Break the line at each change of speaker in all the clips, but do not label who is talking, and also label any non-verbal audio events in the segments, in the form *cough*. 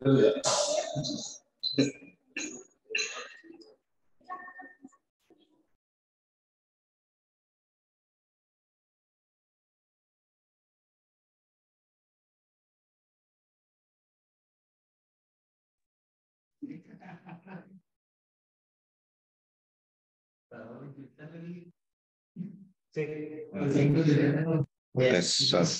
Sim.
Yes. Yes.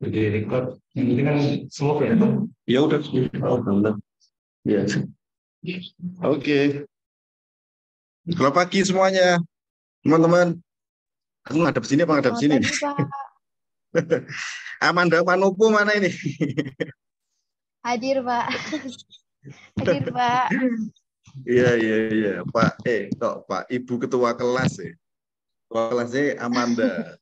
Jadi record ini kan semua ya? Ya udah. Alhamdulillah.
Oh, ya. Oke. Selamat pagi
semuanya, teman-teman. Aku ngadep sini apa ngadep oh, sini? *laughs* Amanda Manopo mana ini?
Hadir, Pak. Hadir, Pak.
Iya, iya, iya. Pak, eh, kok Pak Ibu Ketua Kelas ya? Ketua kelasnya Amanda.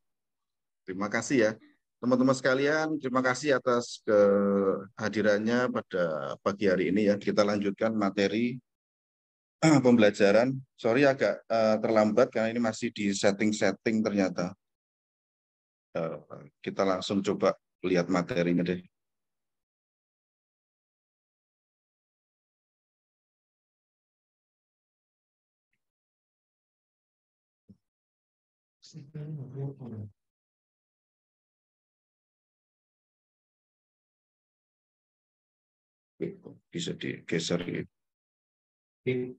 Terima kasih ya teman-teman sekalian, terima kasih atas kehadirannya pada pagi hari ini ya. Kita lanjutkan materi *clears throat* pembelajaran. Sorry agak eh, terlambat karena ini masih di setting-setting ternyata. Eh,
kita langsung coba lihat materinya deh. Thank you. bisa digeser ini. Ya.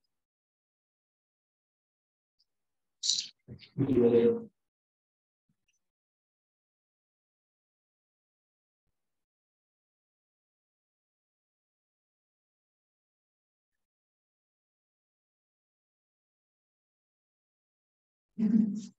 Mm-hmm.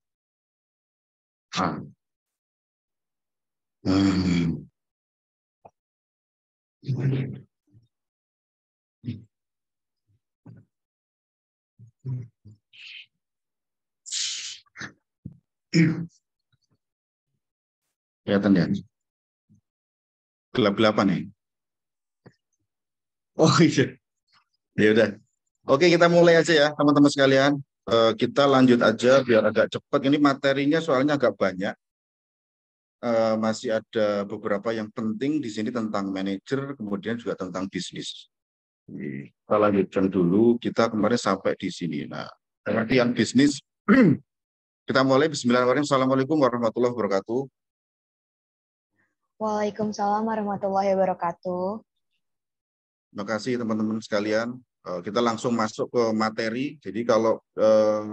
Hmm. kelihatan ya?
Gelap-gelapan ya? Oh iya. Ya udah. Oke, kita mulai aja ya, teman-teman sekalian. Eh, kita lanjut aja biar agak cepat. Ini materinya soalnya agak banyak. Uh, masih ada beberapa yang penting di sini tentang manajer, kemudian juga tentang bisnis. kita lanjutkan dulu. Kita kemarin sampai di sini. Nah, nanti yang bisnis *clears throat* kita mulai Bismillahirrahmanirrahim. Assalamualaikum warahmatullahi wabarakatuh.
Waalaikumsalam warahmatullahi wabarakatuh.
Terima kasih teman-teman sekalian. Eh, kita langsung masuk ke materi. Jadi kalau eh,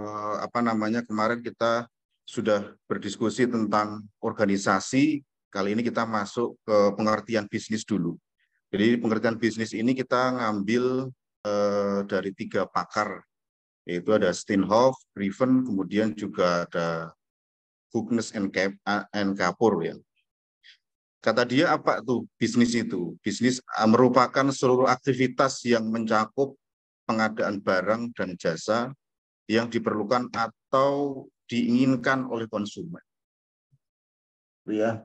apa namanya kemarin kita sudah berdiskusi tentang organisasi, kali ini kita masuk ke pengertian bisnis dulu. Jadi pengertian bisnis ini kita ngambil eh, dari tiga pakar, yaitu ada Steinhoff, Riven, kemudian juga ada Hugnes and, eh, and Kapur ya. Kata dia apa tuh bisnis itu? Bisnis eh, merupakan seluruh aktivitas yang mencakup pengadaan barang dan jasa yang diperlukan atau diinginkan oleh konsumen. Ya.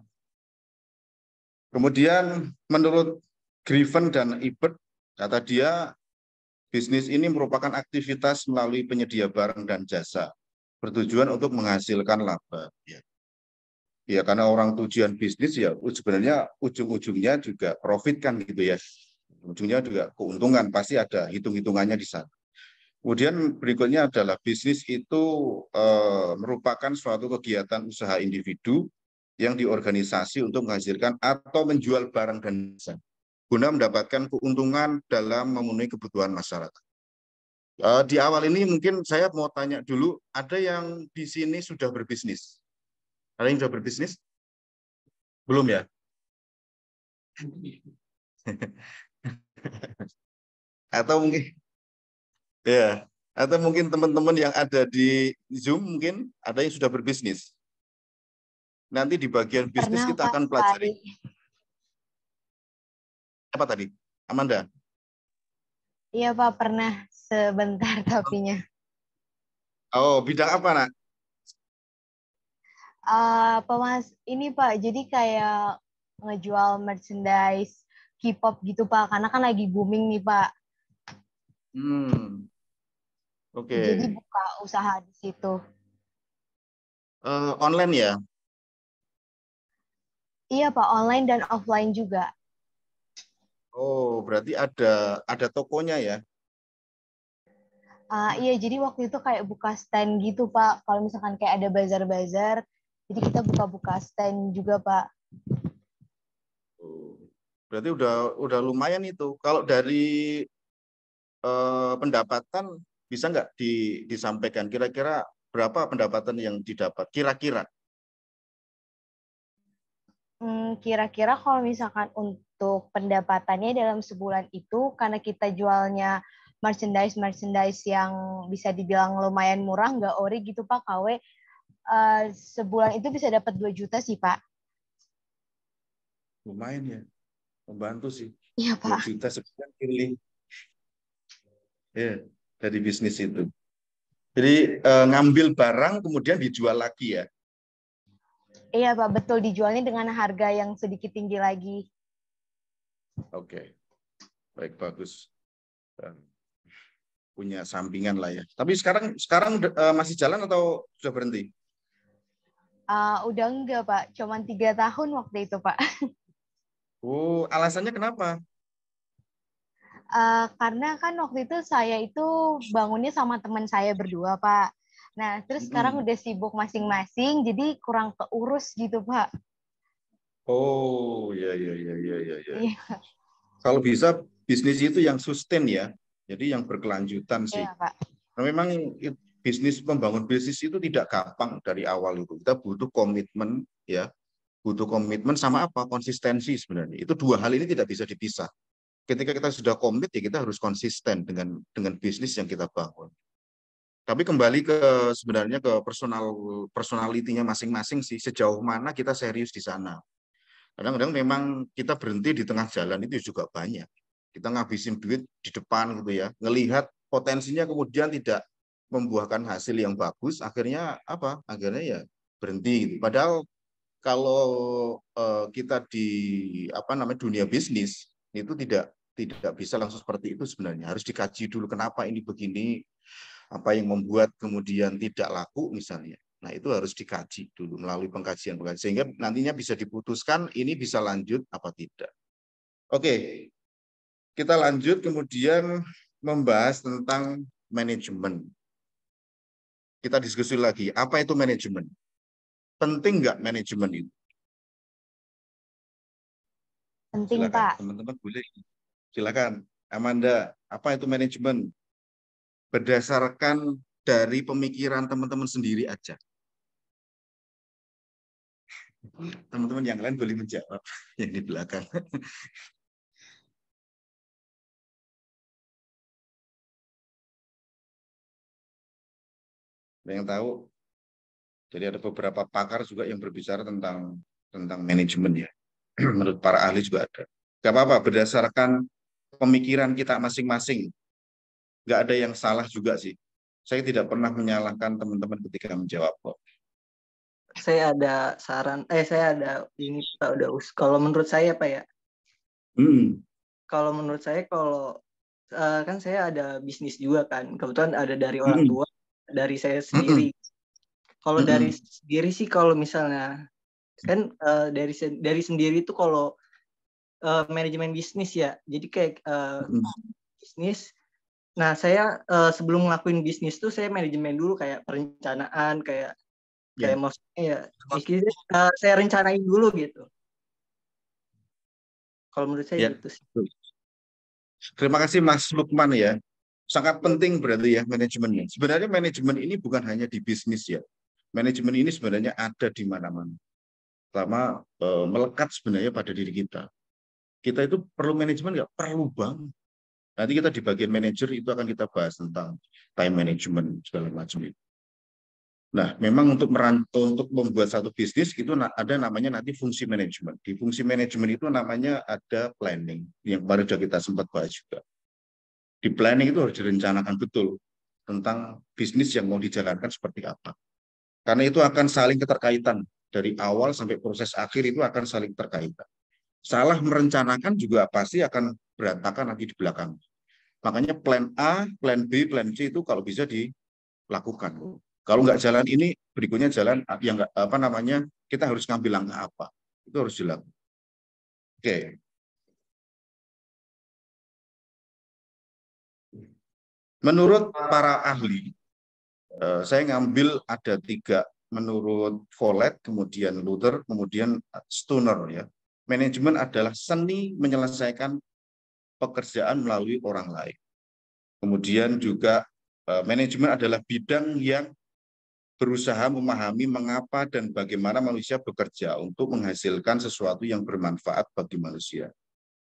Kemudian menurut Griffin dan Ibert, kata dia bisnis ini merupakan aktivitas melalui penyedia barang dan jasa bertujuan untuk menghasilkan laba. Ya ya karena orang tujuan bisnis ya sebenarnya ujung-ujungnya juga profit kan gitu ya ujungnya juga keuntungan pasti ada hitung-hitungannya di sana kemudian berikutnya adalah bisnis itu e, merupakan suatu kegiatan usaha individu yang diorganisasi untuk menghasilkan atau menjual barang dan jasa guna mendapatkan keuntungan dalam memenuhi kebutuhan masyarakat eh, di awal ini mungkin saya mau tanya dulu, ada yang di sini sudah berbisnis? Kalian sudah berbisnis?
Belum ya? *laughs*
atau mungkin ya atau mungkin teman-teman yang ada di Zoom mungkin ada yang sudah berbisnis. Nanti di bagian bisnis Pernah kita akan pelajari. Apa tadi? Amanda?
Iya Pak, pernah sebentar tapinya.
Oh, bidang apa, Nak?
Uh, mas ini Pak, jadi kayak ngejual merchandise K-pop gitu Pak, karena kan lagi booming nih Pak.
Hmm. Oke. Okay. Jadi
buka usaha di situ.
Uh, online ya?
Iya Pak, online dan offline juga.
Oh, berarti ada ada tokonya ya?
Uh, iya, jadi waktu itu kayak buka stand gitu Pak. Kalau misalkan kayak ada bazar-bazar, jadi kita buka-buka stand juga, Pak.
Oh, berarti udah udah lumayan itu. Kalau dari eh, pendapatan bisa nggak di, disampaikan kira-kira berapa pendapatan yang didapat kira-kira?
Hmm, kira-kira kalau misalkan untuk pendapatannya dalam sebulan itu karena kita jualnya merchandise merchandise yang bisa dibilang lumayan murah nggak ori gitu Pak KW Eh, sebulan itu bisa dapat 2 juta sih Pak.
Lumayan ya, membantu sih. Iya Pak. 2 juta sebulan pilih Ya, dari bisnis itu. Jadi uh, ngambil barang kemudian dijual lagi ya?
Iya Pak, betul dijualnya dengan harga yang sedikit tinggi lagi.
Oke, baik bagus. Dan eh, punya sampingan lah ya. Tapi sekarang sekarang masih jalan atau sudah berhenti?
Uh, udah enggak Pak, cuman tiga tahun waktu itu Pak. *laughs*
Oh, alasannya kenapa?
Uh, karena kan waktu itu saya itu bangunnya sama teman saya berdua Pak. Nah, terus sekarang udah sibuk masing-masing, jadi kurang keurus gitu Pak.
Oh, ya ya ya ya ya. ya. Kalau bisa bisnis itu yang sustain ya, jadi yang berkelanjutan sih. Ya, Pak. Nah, memang bisnis membangun bisnis itu tidak gampang dari awal itu. Kita butuh komitmen ya, butuh komitmen sama apa? konsistensi sebenarnya. Itu dua hal ini tidak bisa dipisah. Ketika kita sudah komit ya kita harus konsisten dengan dengan bisnis yang kita bangun. Tapi kembali ke sebenarnya ke personal personalitinya masing-masing sih sejauh mana kita serius di sana. Kadang-kadang memang kita berhenti di tengah jalan itu juga banyak. Kita ngabisin duit di depan gitu ya, ngelihat potensinya kemudian tidak membuahkan hasil yang bagus, akhirnya apa? Akhirnya ya berhenti. Gitu. Padahal kalau uh, kita di apa namanya dunia bisnis itu tidak tidak bisa langsung seperti itu sebenarnya. Harus dikaji dulu kenapa ini begini, apa yang membuat kemudian tidak laku misalnya. Nah, itu harus dikaji dulu melalui pengkajian-pengkajian sehingga nantinya bisa diputuskan ini bisa lanjut apa tidak. Oke. Kita lanjut kemudian membahas tentang manajemen kita diskusi lagi, apa itu manajemen? Penting nggak manajemen itu? Penting, Silakan, Pak. Teman-teman boleh. Silakan. Amanda, apa itu manajemen? Berdasarkan dari pemikiran teman-teman sendiri aja. Teman-teman yang lain boleh
menjawab *laughs* yang di belakang. Ada yang tahu?
Jadi ada beberapa pakar juga yang berbicara tentang tentang manajemen ya. *clears throat* Menurut para ahli juga ada. Gak apa-apa, berdasarkan pemikiran kita masing-masing. Gak ada yang salah juga sih. Saya tidak pernah menyalahkan teman-teman ketika menjawab kok.
Saya ada saran, eh saya ada ini Pak Daus. Kalau menurut saya Pak ya, hmm. kalau menurut saya kalau eh, kan saya ada bisnis juga kan. Kebetulan ada dari orang hmm. tua, dari saya sendiri. Mm -hmm. Kalau mm -hmm. dari sendiri sih kalau misalnya kan uh, dari dari sendiri itu kalau uh, manajemen bisnis ya. Jadi kayak uh, mm -hmm. bisnis. Nah, saya uh, sebelum ngelakuin bisnis tuh saya manajemen dulu kayak perencanaan kayak yeah. kayak maksudnya ya maksudnya, uh, saya rencanain dulu gitu.
Kalau menurut saya yeah. gitu sih. Terima kasih Mas Lukman ya sangat penting berarti ya manajemennya. Sebenarnya manajemen ini bukan hanya di bisnis ya. Manajemen ini sebenarnya ada di mana-mana. Pertama eh, melekat sebenarnya pada diri kita. Kita itu perlu manajemen nggak? Perlu banget. Nanti kita di bagian manajer itu akan kita bahas tentang time management segala macam itu. Nah, memang untuk merantau untuk membuat satu bisnis itu ada namanya nanti fungsi manajemen. Di fungsi manajemen itu namanya ada planning yang baru sudah kita sempat bahas juga di planning itu harus direncanakan betul tentang bisnis yang mau dijalankan seperti apa. Karena itu akan saling keterkaitan dari awal sampai proses akhir itu akan saling terkaitan. Salah merencanakan juga pasti akan berantakan nanti di belakang. Makanya plan A, plan B, plan C itu kalau bisa dilakukan. Kalau nggak jalan ini, berikutnya jalan yang nggak apa namanya kita harus ngambil langkah apa itu harus dilakukan. Oke, Menurut para ahli, eh, saya ngambil ada tiga menurut Follett, kemudian Luther, kemudian Stoner, ya. Manajemen adalah seni menyelesaikan pekerjaan melalui orang lain. Kemudian juga eh, manajemen adalah bidang yang berusaha memahami mengapa dan bagaimana manusia bekerja untuk menghasilkan sesuatu yang bermanfaat bagi manusia.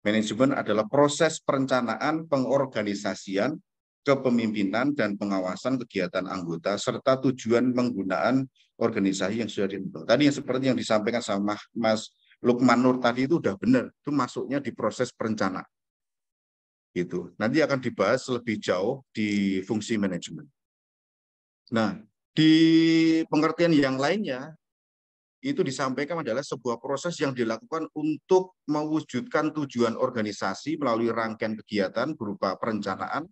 Manajemen adalah proses perencanaan, pengorganisasian, kepemimpinan dan pengawasan kegiatan anggota serta tujuan penggunaan organisasi yang sudah ditentukan. Tadi yang seperti yang disampaikan sama Mas Lukman Nur tadi itu sudah benar, itu masuknya di proses perencanaan itu. Nanti akan dibahas lebih jauh di fungsi manajemen. Nah, di pengertian yang lainnya itu disampaikan adalah sebuah proses yang dilakukan untuk mewujudkan tujuan organisasi melalui rangkaian kegiatan berupa perencanaan,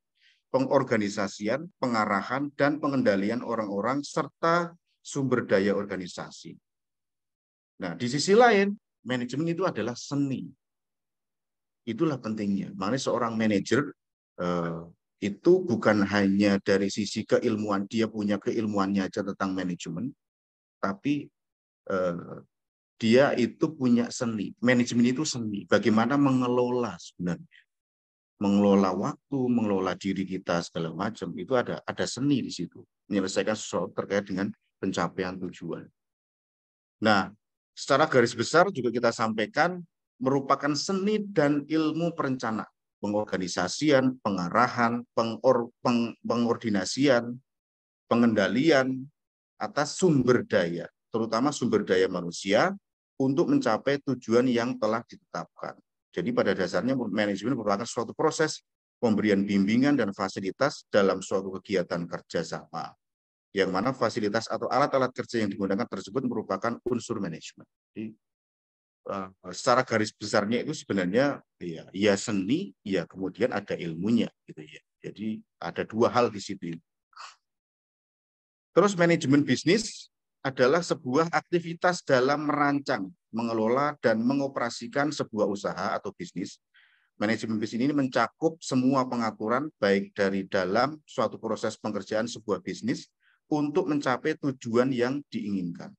pengorganisasian, pengarahan, dan pengendalian orang-orang serta sumber daya organisasi. Nah, di sisi lain, manajemen itu adalah seni. Itulah pentingnya. Makanya seorang manajer eh, itu bukan hanya dari sisi keilmuan, dia punya keilmuannya aja tentang manajemen, tapi eh, dia itu punya seni. Manajemen itu seni. Bagaimana mengelola sebenarnya mengelola waktu, mengelola diri kita segala macam itu ada ada seni di situ menyelesaikan sesuatu terkait dengan pencapaian tujuan. Nah, secara garis besar juga kita sampaikan merupakan seni dan ilmu perencana, pengorganisasian, pengarahan, pengor, peng, pengordinasian, pengendalian atas sumber daya, terutama sumber daya manusia untuk mencapai tujuan yang telah ditetapkan jadi pada dasarnya manajemen merupakan suatu proses pemberian bimbingan dan fasilitas dalam suatu kegiatan kerjasama, yang mana fasilitas atau alat-alat kerja yang digunakan tersebut merupakan unsur manajemen. Jadi, eh, secara garis besarnya itu sebenarnya ya, ya seni, ya kemudian ada ilmunya, gitu ya. Jadi ada dua hal di situ. Terus manajemen bisnis adalah sebuah aktivitas dalam merancang, mengelola, dan mengoperasikan sebuah usaha atau bisnis. Manajemen bisnis ini mencakup semua pengaturan baik dari dalam suatu proses pengerjaan sebuah bisnis untuk mencapai tujuan yang diinginkan.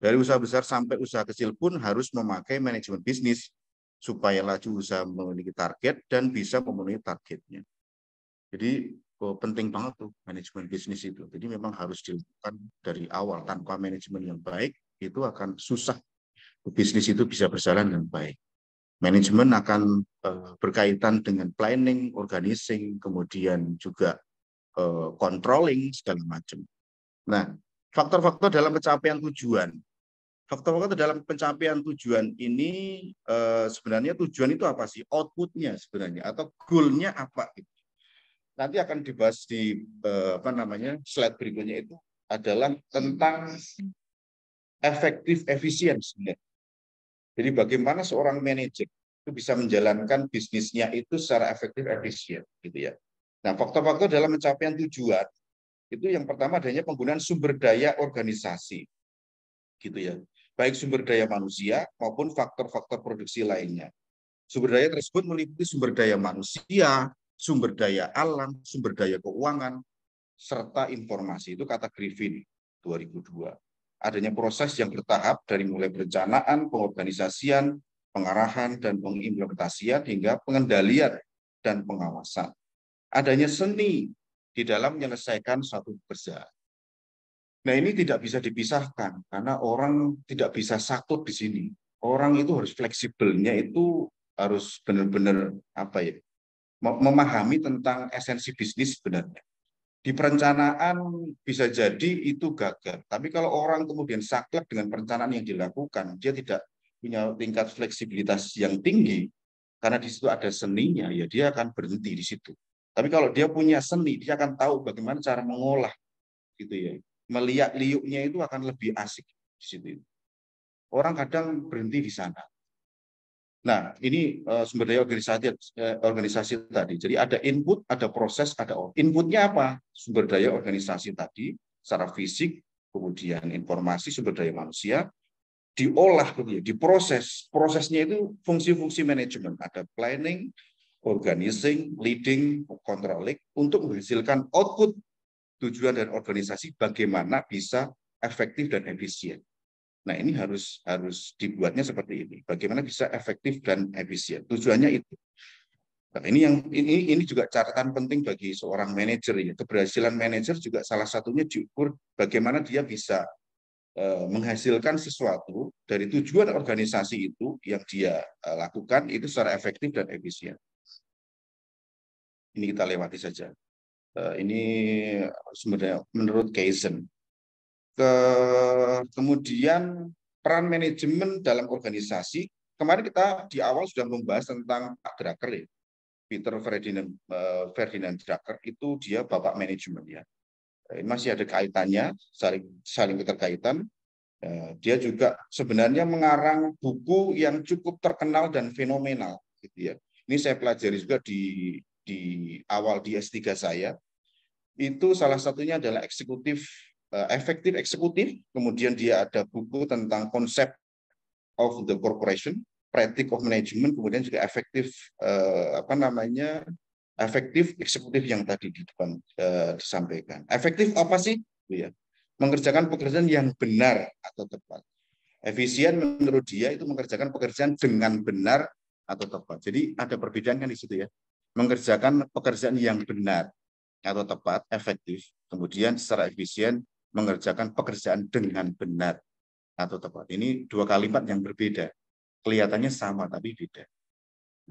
Dari usaha besar sampai usaha kecil pun harus memakai manajemen bisnis supaya laju usaha memiliki target dan bisa memenuhi targetnya. Jadi oh, penting banget tuh manajemen bisnis itu. Jadi memang harus dilakukan dari awal tanpa manajemen yang baik itu akan susah bisnis itu bisa berjalan dengan baik. Manajemen akan uh, berkaitan dengan planning, organizing, kemudian juga uh, controlling segala macam. Nah, faktor-faktor dalam pencapaian tujuan. Faktor-faktor dalam pencapaian tujuan ini eh, sebenarnya tujuan itu apa sih? Outputnya sebenarnya atau goalnya apa? Gitu? nanti akan dibahas di eh, apa namanya slide berikutnya itu adalah tentang efektif efisien Jadi bagaimana seorang manajer itu bisa menjalankan bisnisnya itu secara efektif efisien gitu ya. Nah, faktor-faktor dalam pencapaian tujuan itu yang pertama adanya penggunaan sumber daya organisasi. Gitu ya. Baik sumber daya manusia maupun faktor-faktor produksi lainnya. Sumber daya tersebut meliputi sumber daya manusia, sumber daya alam, sumber daya keuangan, serta informasi. Itu kata Griffin 2002. Adanya proses yang bertahap dari mulai perencanaan, pengorganisasian, pengarahan, dan pengimplementasian hingga pengendalian dan pengawasan. Adanya seni di dalam menyelesaikan satu pekerjaan. Nah ini tidak bisa dipisahkan karena orang tidak bisa satu di sini. Orang itu harus fleksibelnya itu harus benar-benar apa ya memahami tentang esensi bisnis sebenarnya. Di perencanaan bisa jadi itu gagal, tapi kalau orang kemudian saklek dengan perencanaan yang dilakukan, dia tidak punya tingkat fleksibilitas yang tinggi, karena di situ ada seninya, ya dia akan berhenti di situ. Tapi kalau dia punya seni, dia akan tahu bagaimana cara mengolah, gitu ya. Melihat liuknya itu akan lebih asik di situ. Orang kadang berhenti di sana, Nah, ini uh, sumber daya organisasi uh, organisasi tadi. Jadi ada input, ada proses, ada output. Inputnya apa? Sumber daya organisasi tadi secara fisik, kemudian informasi sumber daya manusia diolah ya diproses. Prosesnya itu fungsi-fungsi manajemen, ada planning, organizing, leading, controlling untuk menghasilkan output tujuan dan organisasi bagaimana bisa efektif dan efisien. Nah ini harus harus dibuatnya seperti ini. Bagaimana bisa efektif dan efisien? Tujuannya itu. Nah, ini yang ini ini juga catatan penting bagi seorang manajer ya. Keberhasilan manajer juga salah satunya diukur bagaimana dia bisa eh, menghasilkan sesuatu dari tujuan organisasi itu yang dia eh, lakukan itu secara efektif dan efisien. Ini kita lewati saja. Eh, ini sebenarnya menurut Kaizen ke, kemudian peran manajemen dalam organisasi. Kemarin kita di awal sudah membahas tentang Pak Drucker ya. Peter Ferdinand, eh, Ferdinand Drucker itu dia bapak manajemen ya. Eh, ini masih ada kaitannya, saling saling keterkaitan. Eh, dia juga sebenarnya mengarang buku yang cukup terkenal dan fenomenal gitu ya. Ini saya pelajari juga di di awal di S3 saya. Itu salah satunya adalah eksekutif Eh, efektif eksekutif, kemudian dia ada buku tentang konsep of the corporation, practice of management, kemudian juga efektif uh, apa namanya efektif eksekutif yang tadi di depan eh, disampaikan. Efektif apa sih? Gitu ya, mengerjakan pekerjaan yang benar atau tepat. Efisien menurut dia itu mengerjakan pekerjaan dengan benar atau tepat. Jadi ada perbedaan kan di situ ya. Mengerjakan pekerjaan yang benar atau tepat, efektif, kemudian secara efisien mengerjakan pekerjaan dengan benar atau tepat. Ini dua kalimat yang berbeda. Kelihatannya sama tapi beda.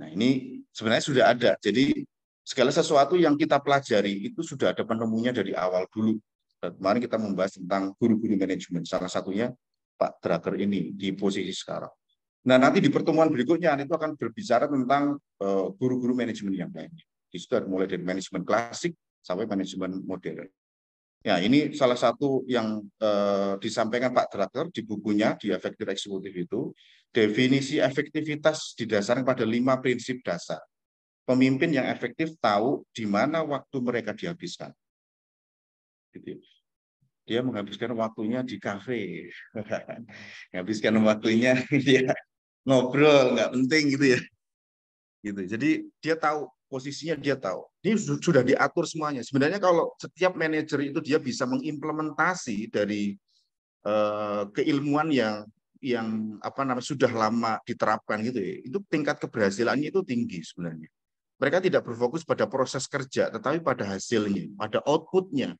Nah, ini sebenarnya sudah ada. Jadi segala sesuatu yang kita pelajari itu sudah ada penemunya dari awal dulu. Dan kemarin kita membahas tentang guru-guru manajemen. Salah satunya Pak Draker ini di posisi sekarang. Nah, nanti di pertemuan berikutnya itu akan berbicara tentang eh, guru-guru manajemen yang lainnya. Di situ mulai dari manajemen klasik sampai manajemen modern. Ya, ini salah satu yang eh, disampaikan Pak Drucker di bukunya di Effective eksekutif itu. Definisi efektivitas didasarkan pada lima prinsip dasar. Pemimpin yang efektif tahu di mana waktu mereka dihabiskan. Gitu. Ya. Dia menghabiskan waktunya di kafe, *laughs* menghabiskan waktunya dia *laughs* gitu ya. ngobrol nggak penting gitu ya. Gitu. Jadi dia tahu posisinya dia tahu. Ini sudah diatur semuanya. Sebenarnya kalau setiap manajer itu dia bisa mengimplementasi dari uh, keilmuan yang yang apa namanya sudah lama diterapkan gitu ya. Itu tingkat keberhasilannya itu tinggi sebenarnya. Mereka tidak berfokus pada proses kerja, tetapi pada hasilnya, pada outputnya.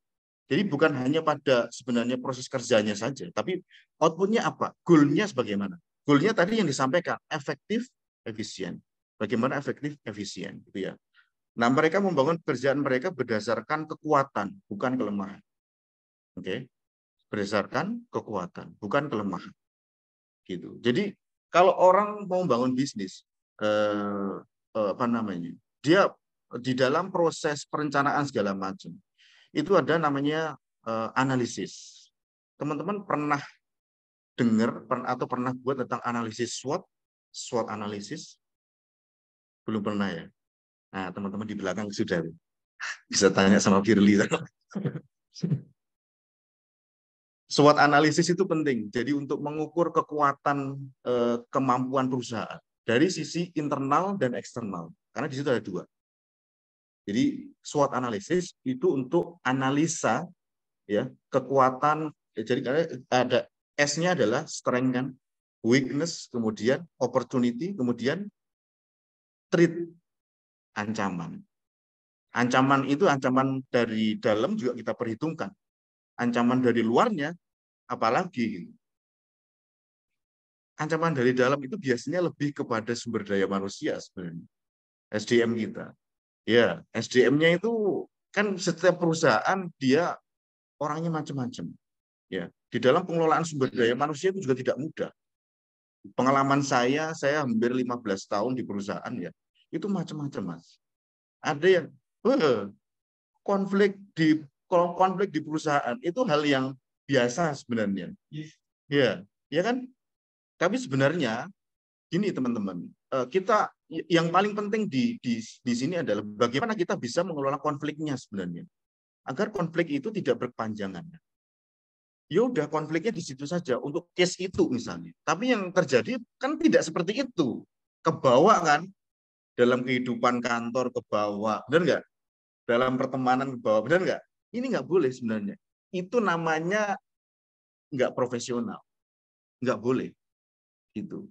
Jadi bukan hanya pada sebenarnya proses kerjanya saja, tapi outputnya apa, goalnya sebagaimana. Goalnya tadi yang disampaikan, efektif, efisien bagaimana efektif, efisien, gitu ya. Nah, mereka membangun pekerjaan mereka berdasarkan kekuatan, bukan kelemahan. Oke. Okay? Berdasarkan kekuatan, bukan kelemahan. Gitu. Jadi, kalau orang mau bangun bisnis eh, eh, apa namanya? Dia di dalam proses perencanaan segala macam. Itu ada namanya eh, analisis. Teman-teman pernah dengar atau pernah buat tentang analisis SWOT? SWOT analisis belum pernah ya. Nah, teman-teman di belakang sudah bisa tanya sama Firly. *laughs* SWOT analisis itu penting. Jadi untuk mengukur kekuatan eh, kemampuan perusahaan dari sisi internal dan eksternal. Karena di situ ada dua. Jadi SWOT analisis itu untuk analisa ya kekuatan. Eh, jadi karena ada S-nya adalah strength kan, weakness, kemudian opportunity, kemudian treat ancaman. Ancaman itu ancaman dari dalam juga kita perhitungkan. Ancaman dari luarnya apalagi. Gitu. Ancaman dari dalam itu biasanya lebih kepada sumber daya manusia sebenarnya. SDM kita. Ya, SDM-nya itu kan setiap perusahaan dia orangnya macam-macam. Ya, di dalam pengelolaan sumber daya manusia itu juga tidak mudah pengalaman saya, saya hampir 15 tahun di perusahaan ya, itu macam-macam mas. Ada yang uh, konflik di konflik di perusahaan itu hal yang biasa sebenarnya. Yes. Ya, ya kan? Tapi sebenarnya gini teman-teman, eh, kita yang paling penting di, di di sini adalah bagaimana kita bisa mengelola konfliknya sebenarnya agar konflik itu tidak berpanjangan ya udah konfliknya di situ saja untuk case itu misalnya. Tapi yang terjadi kan tidak seperti itu. Kebawa kan dalam kehidupan kantor kebawa, benar nggak? Dalam pertemanan kebawa, benar nggak? Ini nggak boleh sebenarnya. Itu namanya nggak profesional, nggak boleh. Itu.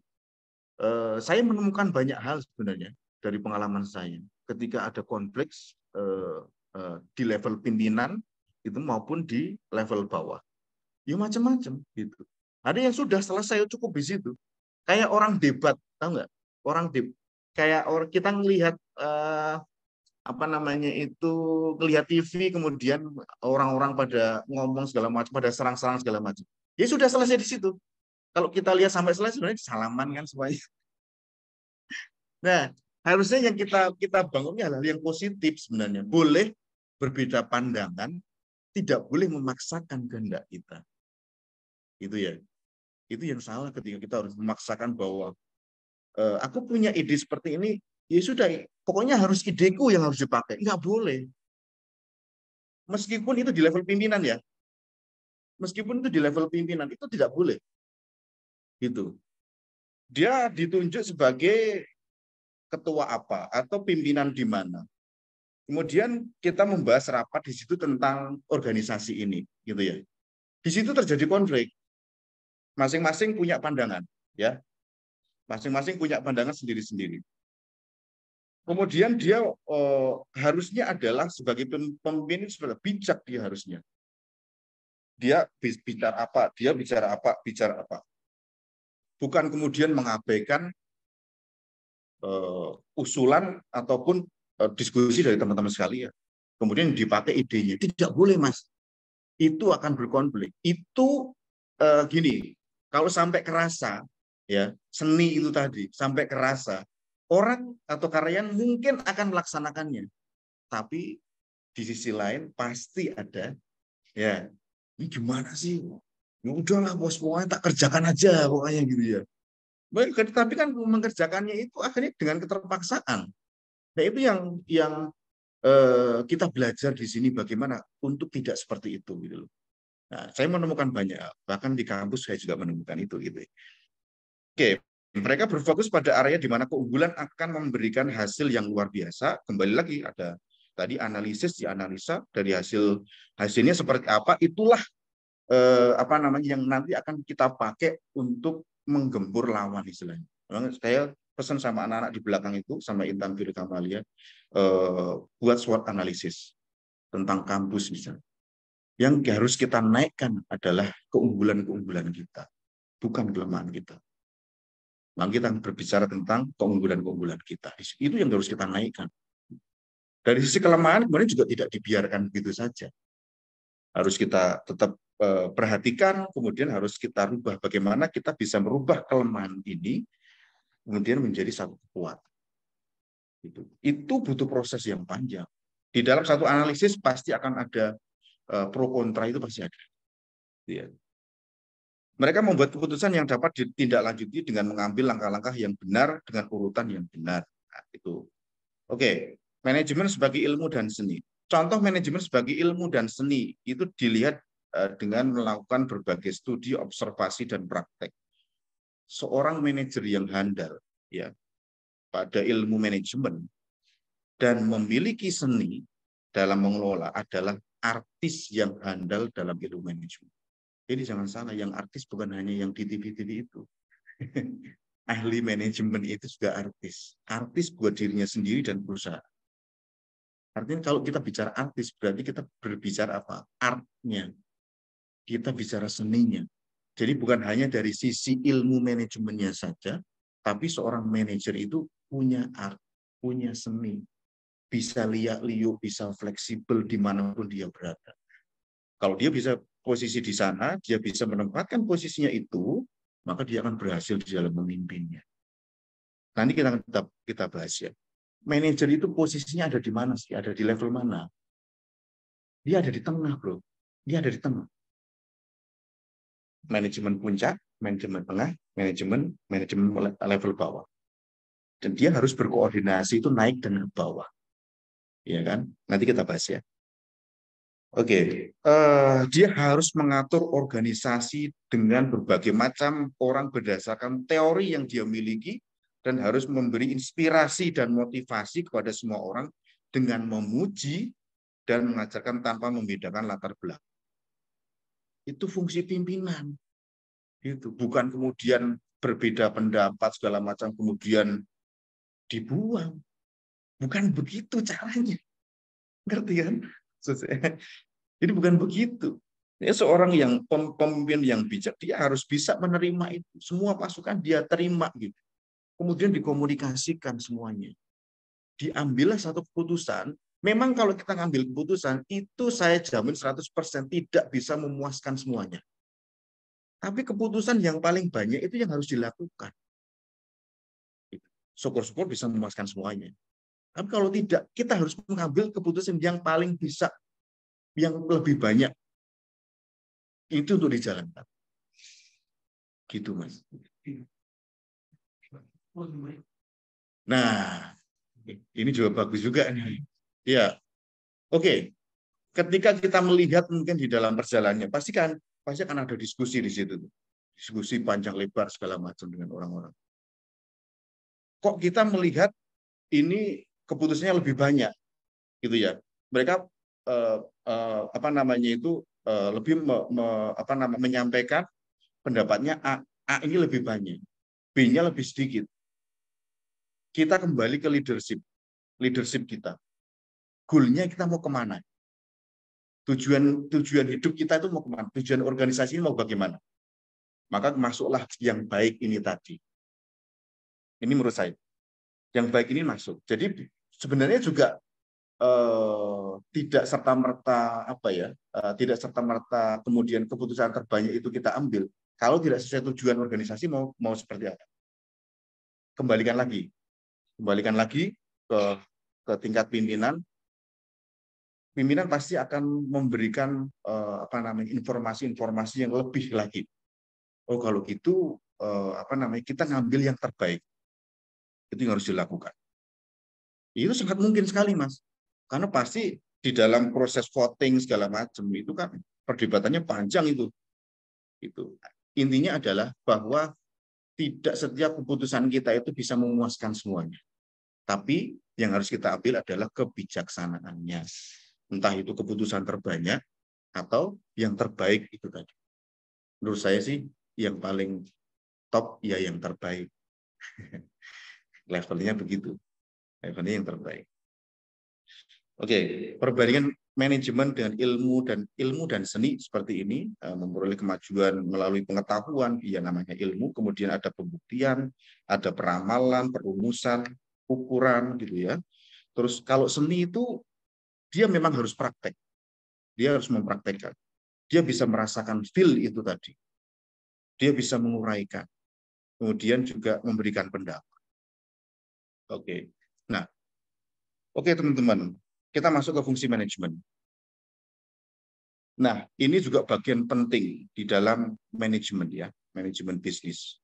Eh, saya menemukan banyak hal sebenarnya dari pengalaman saya ketika ada konflik eh, eh, di level pimpinan itu maupun di level bawah Ya macam-macam gitu. Ada yang sudah selesai cukup di situ. Kayak orang debat, tahu nggak? Orang debat. Kayak orang kita ngelihat uh, apa namanya itu ngelihat TV kemudian orang-orang pada ngomong segala macam pada serang-serang segala macam ya sudah selesai di situ kalau kita lihat sampai selesai sebenarnya salaman kan semuanya *laughs* nah harusnya yang kita kita bangunnya adalah yang positif sebenarnya boleh berbeda pandangan tidak boleh memaksakan kehendak kita gitu ya itu yang salah ketika kita harus memaksakan bahwa e, aku punya ide seperti ini ya sudah pokoknya harus ideku yang harus dipakai nggak boleh meskipun itu di level pimpinan ya meskipun itu di level pimpinan itu tidak boleh gitu dia ditunjuk sebagai ketua apa atau pimpinan di mana kemudian kita membahas rapat di situ tentang organisasi ini gitu ya di situ terjadi konflik masing-masing punya pandangan, ya. Masing-masing punya pandangan sendiri-sendiri. Kemudian dia eh, harusnya adalah sebagai pemimpin sudah bijak dia harusnya. Dia bicara apa, dia bicara apa, bicara apa. Bukan kemudian mengabaikan eh, usulan ataupun eh, diskusi dari teman-teman sekalian. Ya. Kemudian dipakai idenya. Tidak boleh, Mas. Itu akan berkonflik. Itu eh, gini, kalau sampai kerasa, ya seni itu tadi sampai kerasa, orang atau karyawan mungkin akan melaksanakannya. Tapi di sisi lain pasti ada, ya ini gimana sih? Ya udahlah bos, pokoknya tak kerjakan aja pokoknya gitu ya. Baik, kan, tapi kan mengerjakannya itu akhirnya dengan keterpaksaan. Nah itu yang yang eh, kita belajar di sini bagaimana untuk tidak seperti itu gitu loh. Nah, saya menemukan banyak, bahkan di kampus saya juga menemukan itu. Gitu. Oke, mereka berfokus pada area di mana keunggulan akan memberikan hasil yang luar biasa. Kembali lagi ada tadi analisis di analisa dari hasil hasilnya seperti apa, itulah eh, apa namanya yang nanti akan kita pakai untuk menggembur lawan istilahnya. Saya pesan sama anak-anak di belakang itu sama Intan Firda Kamalia eh, buat SWOT analisis tentang kampus misalnya yang harus kita naikkan adalah keunggulan-keunggulan kita, bukan kelemahan kita. Maka kita berbicara tentang keunggulan-keunggulan kita. Itu yang harus kita naikkan. Dari sisi kelemahan kemudian juga tidak dibiarkan begitu saja. Harus kita tetap eh, perhatikan, kemudian harus kita rubah bagaimana kita bisa merubah kelemahan ini kemudian menjadi satu kekuatan. Gitu. itu butuh proses yang panjang. Di dalam satu analisis pasti akan ada Eh, pro kontra itu pasti ada. Iya. Mereka membuat keputusan yang dapat ditindaklanjuti dengan mengambil langkah-langkah yang benar dengan urutan yang benar. Nah, itu. Oke, manajemen sebagai ilmu dan seni. Contoh manajemen sebagai ilmu dan seni itu dilihat eh, dengan melakukan berbagai studi, observasi dan praktek. Seorang manajer yang handal ya pada ilmu manajemen dan memiliki seni dalam mengelola adalah artis yang handal dalam ilmu manajemen. Jadi jangan salah, yang artis bukan hanya yang di TV-TV itu. *laughs* Ahli manajemen itu juga artis. Artis buat dirinya sendiri dan perusahaan. Artinya kalau kita bicara artis, berarti kita berbicara apa? Artnya. Kita bicara seninya. Jadi bukan hanya dari sisi ilmu manajemennya saja, tapi seorang manajer itu punya art, punya seni, bisa liak liu, bisa fleksibel dimanapun dia berada. Kalau dia bisa posisi di sana, dia bisa menempatkan posisinya itu, maka dia akan berhasil di dalam memimpinnya. Nanti kita akan tetap kita bahas ya. Manajer itu posisinya ada di mana sih? Ada di level mana? Dia ada di tengah, bro. Dia ada di tengah. Manajemen puncak, manajemen tengah, manajemen manajemen level bawah. Dan dia harus berkoordinasi itu naik dan ke bawah ya kan? Nanti kita bahas ya. Oke, okay. uh, eh, dia harus mengatur organisasi dengan berbagai macam orang berdasarkan teori yang dia miliki dan harus memberi inspirasi dan motivasi kepada semua orang dengan memuji dan mengajarkan tanpa membedakan latar belakang. Itu fungsi pimpinan. Itu bukan kemudian berbeda pendapat segala macam kemudian dibuang. Bukan begitu caranya. Ngerti kan? Jadi bukan begitu. Ya, seorang yang pemimpin yang bijak, dia harus bisa menerima itu. Semua pasukan dia terima gitu. Kemudian dikomunikasikan semuanya. Diambillah satu keputusan. Memang kalau kita ngambil keputusan, itu saya jamin 100% tidak bisa memuaskan semuanya. Tapi keputusan yang paling banyak itu yang harus dilakukan. Gitu. Syukur-syukur bisa memuaskan semuanya. Tapi kalau tidak, kita harus mengambil keputusan yang paling bisa, yang lebih banyak. Itu untuk dijalankan. Gitu, Mas. Nah, ini juga bagus juga. Nih. Ya, oke. Ketika kita melihat mungkin di dalam perjalanannya, pasti kan pasti akan ada diskusi di situ. Diskusi panjang lebar segala macam dengan orang-orang. Kok kita melihat ini keputusannya lebih banyak gitu ya mereka eh, eh, apa namanya itu eh, lebih me, me, apa nama menyampaikan pendapatnya A, A ini lebih banyak B-nya lebih sedikit kita kembali ke leadership leadership kita goalnya kita mau kemana tujuan tujuan hidup kita itu mau kemana tujuan organisasi ini mau bagaimana maka masuklah yang baik ini tadi ini menurut saya yang baik ini masuk jadi sebenarnya juga uh, tidak serta merta apa ya, uh, tidak serta merta kemudian keputusan terbanyak itu kita ambil kalau tidak sesuai tujuan organisasi mau mau seperti apa. Kembalikan lagi, kembalikan lagi ke ke tingkat pimpinan. Pimpinan pasti akan memberikan uh, apa namanya informasi-informasi yang lebih lagi. Oh kalau gitu uh, apa namanya kita ngambil yang terbaik itu yang harus dilakukan. Itu sangat mungkin sekali, Mas. Karena pasti di dalam proses voting segala macam itu kan perdebatannya panjang itu. Itu. Intinya adalah bahwa tidak setiap keputusan kita itu bisa memuaskan semuanya. Tapi yang harus kita ambil adalah kebijaksanaannya. Entah itu keputusan terbanyak atau yang terbaik itu tadi. Menurut saya sih yang paling top ya yang terbaik. *laughs* Levelnya begitu. Ini yang terbaik. Oke, perbandingan manajemen dengan ilmu dan ilmu dan seni seperti ini eh, memperoleh kemajuan melalui pengetahuan, ya namanya ilmu, kemudian ada pembuktian, ada peramalan, perumusan, ukuran gitu ya. Terus kalau seni itu dia memang harus praktek. Dia harus mempraktekkan. Dia bisa merasakan feel itu tadi. Dia bisa menguraikan. Kemudian juga memberikan pendapat.
Oke. Oke teman-teman, kita masuk ke fungsi
manajemen. Nah, ini juga bagian penting di dalam manajemen ya, manajemen bisnis.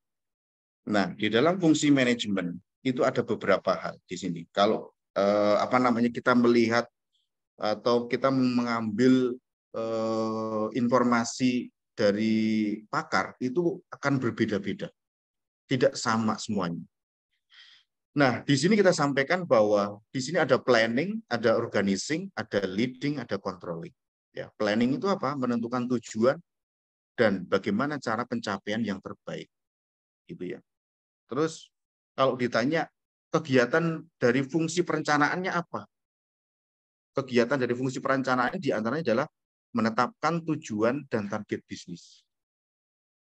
Nah, di dalam fungsi manajemen itu ada beberapa hal di sini. Kalau eh, apa namanya kita melihat atau kita mengambil eh, informasi dari pakar itu akan berbeda-beda. Tidak sama semuanya. Nah, di sini kita sampaikan bahwa di sini ada planning, ada organizing, ada leading, ada controlling. Ya, planning itu apa? Menentukan tujuan dan bagaimana cara pencapaian yang terbaik. Gitu ya. Terus kalau ditanya kegiatan dari fungsi perencanaannya apa? Kegiatan dari fungsi perencanaan diantaranya adalah menetapkan tujuan dan target bisnis.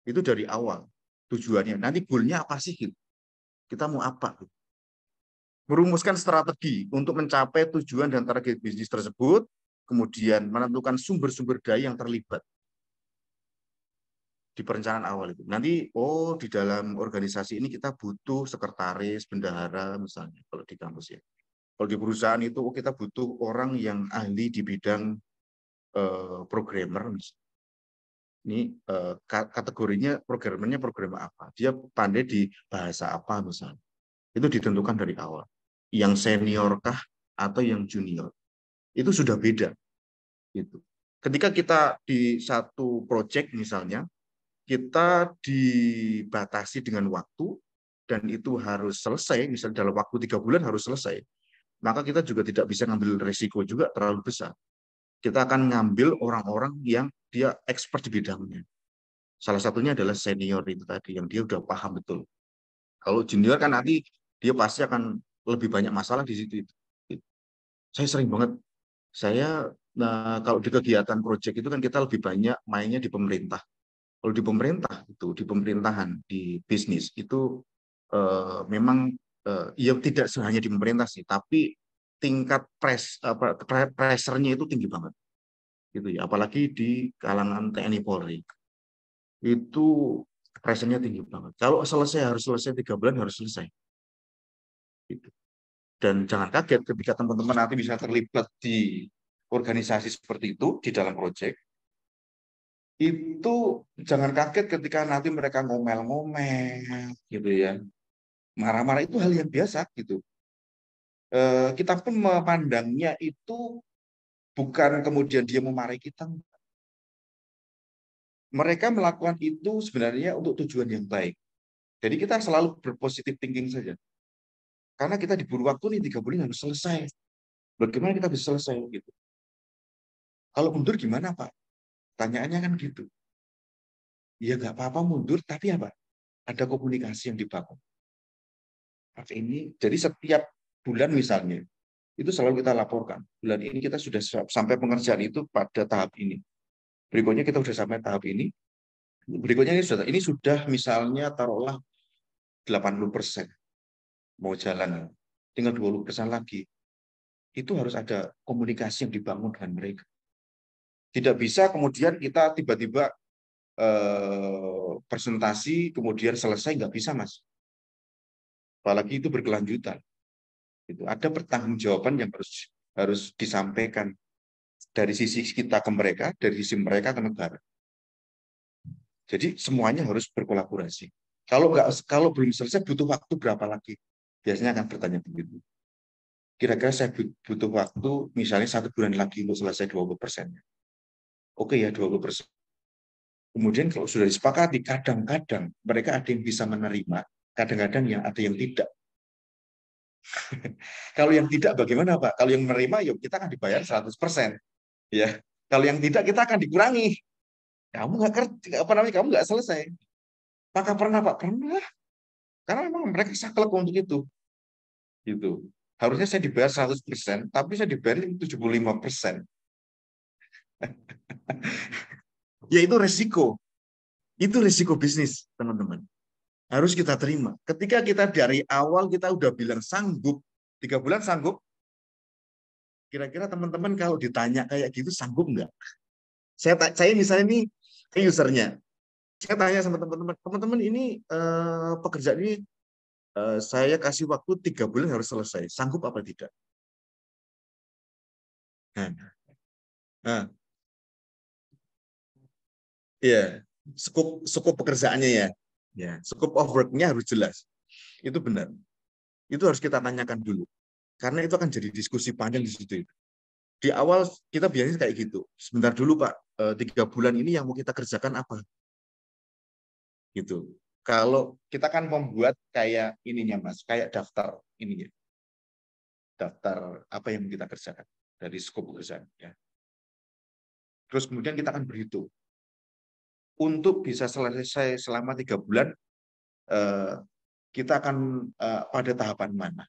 Itu dari awal tujuannya. Nanti goalnya apa sih? Kita mau apa? Gitu merumuskan strategi untuk mencapai tujuan dan target bisnis tersebut, kemudian menentukan sumber-sumber daya yang terlibat di perencanaan awal itu. Nanti, oh di dalam organisasi ini kita butuh sekretaris, bendahara misalnya kalau di kampus ya. Kalau di perusahaan itu, oh kita butuh orang yang ahli di bidang eh, programmer misalnya. Ini eh, kategorinya programmernya programmer apa? Dia pandai di bahasa apa misalnya? Itu ditentukan dari awal yang senior kah atau yang junior. Itu sudah beda. itu Ketika kita di satu project misalnya, kita dibatasi dengan waktu dan itu harus selesai, misalnya dalam waktu tiga bulan harus selesai, maka kita juga tidak bisa ngambil resiko juga terlalu besar. Kita akan ngambil orang-orang yang dia expert di bidangnya. Salah satunya adalah senior itu tadi, yang dia udah paham betul. Kalau junior kan nanti dia pasti akan lebih banyak masalah di situ. Saya sering banget, saya nah, kalau di kegiatan proyek itu kan kita lebih banyak mainnya di pemerintah. Kalau di pemerintah itu, di pemerintahan, di bisnis itu eh, memang eh, ya tidak hanya di pemerintah sih, tapi tingkat pres apa pressernya itu tinggi banget gitu ya apalagi di kalangan TNI Polri itu pressernya tinggi banget kalau selesai harus selesai tiga bulan harus selesai gitu. Dan jangan kaget ketika teman-teman nanti bisa terlibat di organisasi seperti itu, di dalam proyek, itu jangan kaget ketika nanti mereka ngomel-ngomel gitu ya marah-marah itu hal yang biasa gitu eh, kita pun memandangnya itu bukan kemudian dia memarahi kita mereka melakukan itu sebenarnya untuk tujuan yang baik jadi kita selalu berpositif thinking saja karena kita diburu waktu nih, tiga bulan harus selesai. Bagaimana kita bisa selesai gitu?
Kalau mundur gimana Pak? Tanyaannya kan gitu.
Ya nggak apa-apa mundur, tapi apa? Ada komunikasi yang dibangun. Ini, jadi setiap bulan misalnya, itu selalu kita laporkan. Bulan ini kita sudah sampai pengerjaan itu pada tahap ini. Berikutnya kita sudah sampai tahap ini. Berikutnya ini sudah, ini sudah misalnya taruhlah 80 persen mau jalan tinggal dua lukisan lagi itu harus ada komunikasi yang dibangun dengan mereka tidak bisa kemudian kita tiba-tiba eh, presentasi kemudian selesai nggak bisa mas apalagi itu berkelanjutan itu ada pertanggungjawaban yang harus harus disampaikan dari sisi kita ke mereka dari sisi mereka ke negara jadi semuanya harus berkolaborasi kalau nggak kalau belum selesai butuh waktu berapa lagi biasanya akan bertanya begitu. Kira-kira saya butuh waktu misalnya satu bulan lagi untuk selesai 20 persennya. Oke ya 20 persen. Kemudian kalau sudah disepakati, kadang-kadang mereka ada yang bisa menerima, kadang-kadang yang ada yang tidak. *laughs* kalau yang tidak bagaimana Pak? Kalau yang menerima, yuk ya kita akan dibayar 100 persen. Ya. Kalau yang tidak, kita akan dikurangi. Kamu nggak kerja, apa namanya? Kamu nggak selesai. Apakah pernah Pak? Pernah. Karena memang mereka saklek untuk itu. Gitu. Harusnya saya dibayar 100%, tapi saya dibayar 75%. *laughs* ya itu resiko. Itu resiko bisnis, teman-teman. Harus kita terima. Ketika kita dari awal kita udah bilang sanggup, tiga bulan sanggup, kira-kira teman-teman kalau ditanya kayak gitu sanggup nggak? Saya saya misalnya ini usernya, saya tanya sama teman-teman, teman-teman ini eh, pekerjaan ini Eh, saya kasih waktu tiga bulan harus selesai. Sanggup apa tidak?
Nah, nah. ya cukup,
cukup pekerjaannya ya, ya cukup of work-nya harus jelas. Itu benar. Itu harus kita tanyakan dulu, karena itu akan jadi diskusi panjang di situ. Di awal kita biasanya kayak gitu. Sebentar dulu Pak, eh, tiga bulan ini yang mau kita kerjakan apa? Gitu kalau kita kan membuat kayak ininya mas, kayak daftar ininya, daftar apa yang kita kerjakan dari skop kerjaan Ya. Terus kemudian kita akan berhitung untuk bisa selesai selama tiga bulan eh, kita akan eh, pada tahapan mana?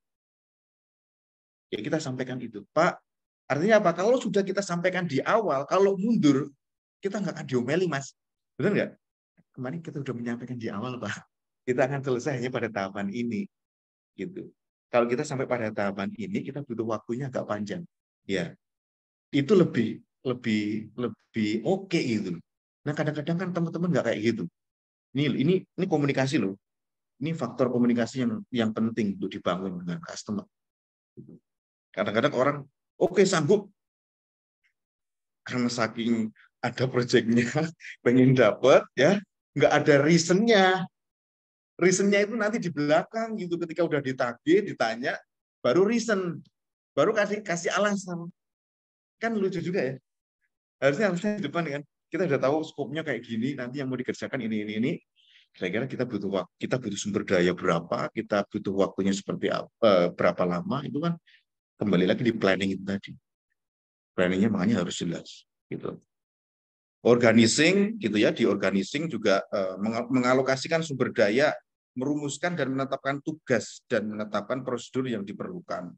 Ya kita sampaikan itu, Pak. Artinya apa? Kalau sudah kita sampaikan di awal, kalau mundur kita nggak akan diomeli, Mas. Benar nggak? kemarin kita sudah menyampaikan di awal Pak, kita akan selesai hanya pada tahapan ini. Gitu. Kalau kita sampai pada tahapan ini, kita butuh waktunya agak panjang. Ya, itu lebih lebih lebih oke okay itu. Nah kadang-kadang kan teman-teman nggak kayak gitu. Ini ini ini komunikasi loh. Ini faktor komunikasi yang yang penting untuk dibangun dengan customer. Kadang-kadang orang oke okay, sanggup karena saking ada proyeknya *laughs* pengen dapat ya nggak ada reasonnya. Reasonnya itu nanti di belakang gitu ketika udah ditagih, ditanya, baru reason, baru kasih kasih alasan. Kan lucu juga ya. Harusnya harusnya di depan kan. Kita udah tahu skopnya kayak gini, nanti yang mau dikerjakan ini ini ini. Kira-kira kita butuh waktu, kita butuh sumber daya berapa, kita butuh waktunya seperti apa, eh, berapa lama itu kan kembali lagi di planning itu tadi planningnya makanya harus jelas gitu Organizing gitu ya, di organizing juga eh, mengalokasikan sumber daya, merumuskan dan menetapkan tugas dan menetapkan prosedur yang diperlukan.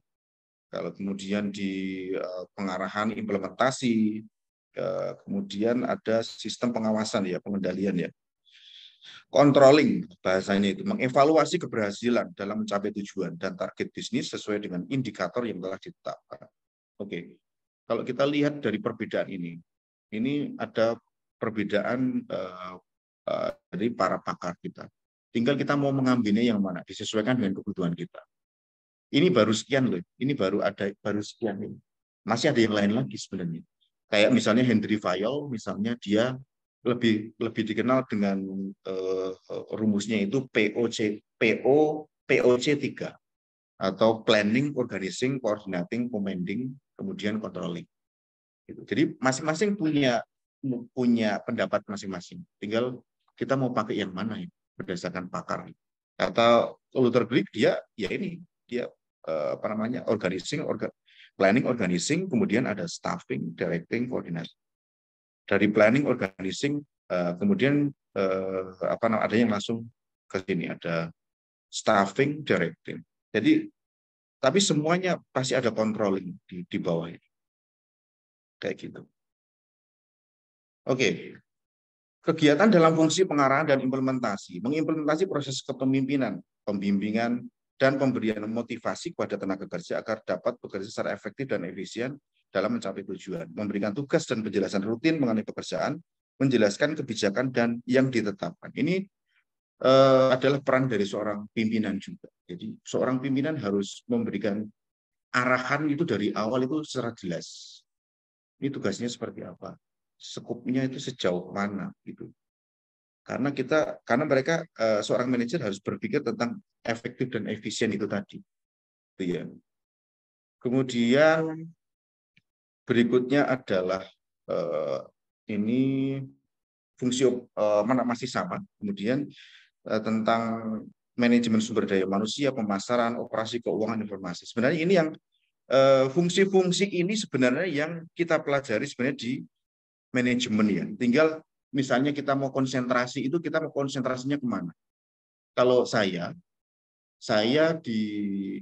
Kalau kemudian di eh, pengarahan implementasi, eh, kemudian ada sistem pengawasan ya, pengendalian ya. Controlling bahasanya itu mengevaluasi keberhasilan dalam mencapai tujuan dan target bisnis sesuai dengan indikator yang telah ditetapkan. Oke. Kalau kita lihat dari perbedaan ini, ini ada perbedaan uh, uh, dari para pakar kita. Tinggal kita mau mengambilnya yang mana, disesuaikan dengan kebutuhan kita. Ini baru sekian loh, ini baru ada baru sekian ini. Masih ada yang lain lagi sebenarnya. Kayak misalnya Henry Fayol, misalnya dia lebih lebih dikenal dengan uh, rumusnya itu POC PO POC 3 atau planning, organizing, coordinating, commanding, kemudian controlling. Gitu. Jadi masing-masing punya punya pendapat masing-masing. Tinggal kita mau pakai yang mana ya berdasarkan pakar. Kata Luther Greek dia ya ini dia eh, apa namanya organizing, orga, planning, organizing, kemudian ada staffing, directing, koordinasi. Dari planning, organizing, eh, kemudian eh, apa namanya ada yang langsung ke sini ada staffing, directing. Jadi tapi semuanya pasti ada controlling di, di bawah ini. Kayak gitu. Oke. Kegiatan dalam fungsi pengarahan dan implementasi, mengimplementasi proses kepemimpinan, pembimbingan, dan pemberian motivasi kepada tenaga kerja agar dapat bekerja secara efektif dan efisien dalam mencapai tujuan, memberikan tugas dan penjelasan rutin mengenai pekerjaan, menjelaskan kebijakan dan yang ditetapkan. Ini uh, adalah peran dari seorang pimpinan juga. Jadi seorang pimpinan harus memberikan arahan itu dari awal itu secara jelas ini tugasnya seperti apa? Sekupnya itu sejauh mana gitu. Karena kita karena mereka eh, seorang manajer harus berpikir tentang efektif dan efisien itu tadi. Itu ya. Kemudian berikutnya adalah eh, ini fungsi eh, mana masih sama. Kemudian tentang manajemen sumber daya manusia, pemasaran, operasi keuangan informasi. Sebenarnya ini yang Eh, fungsi-fungsi ini sebenarnya yang kita pelajari sebenarnya di manajemen ya. Tinggal misalnya kita mau konsentrasi itu kita mau konsentrasinya kemana? Kalau saya, saya di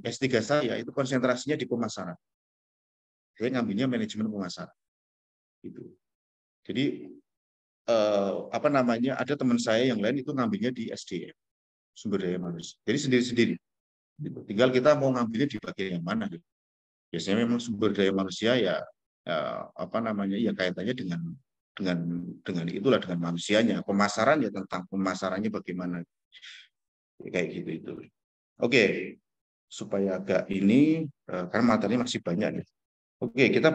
S3 saya itu konsentrasinya di pemasaran. Saya ngambilnya manajemen pemasaran. Gitu. Jadi eh, apa namanya ada teman saya yang lain itu ngambilnya di SDM sumber daya manusia. Jadi sendiri-sendiri. Gitu. Tinggal kita mau ngambilnya di bagian yang mana. Gitu biasanya memang sumber daya manusia ya, eh, apa namanya ya kaitannya dengan dengan dengan itulah dengan manusianya pemasaran ya tentang pemasarannya bagaimana ya, kayak gitu itu oke supaya agak ini eh, karena materi masih banyak ya oke kita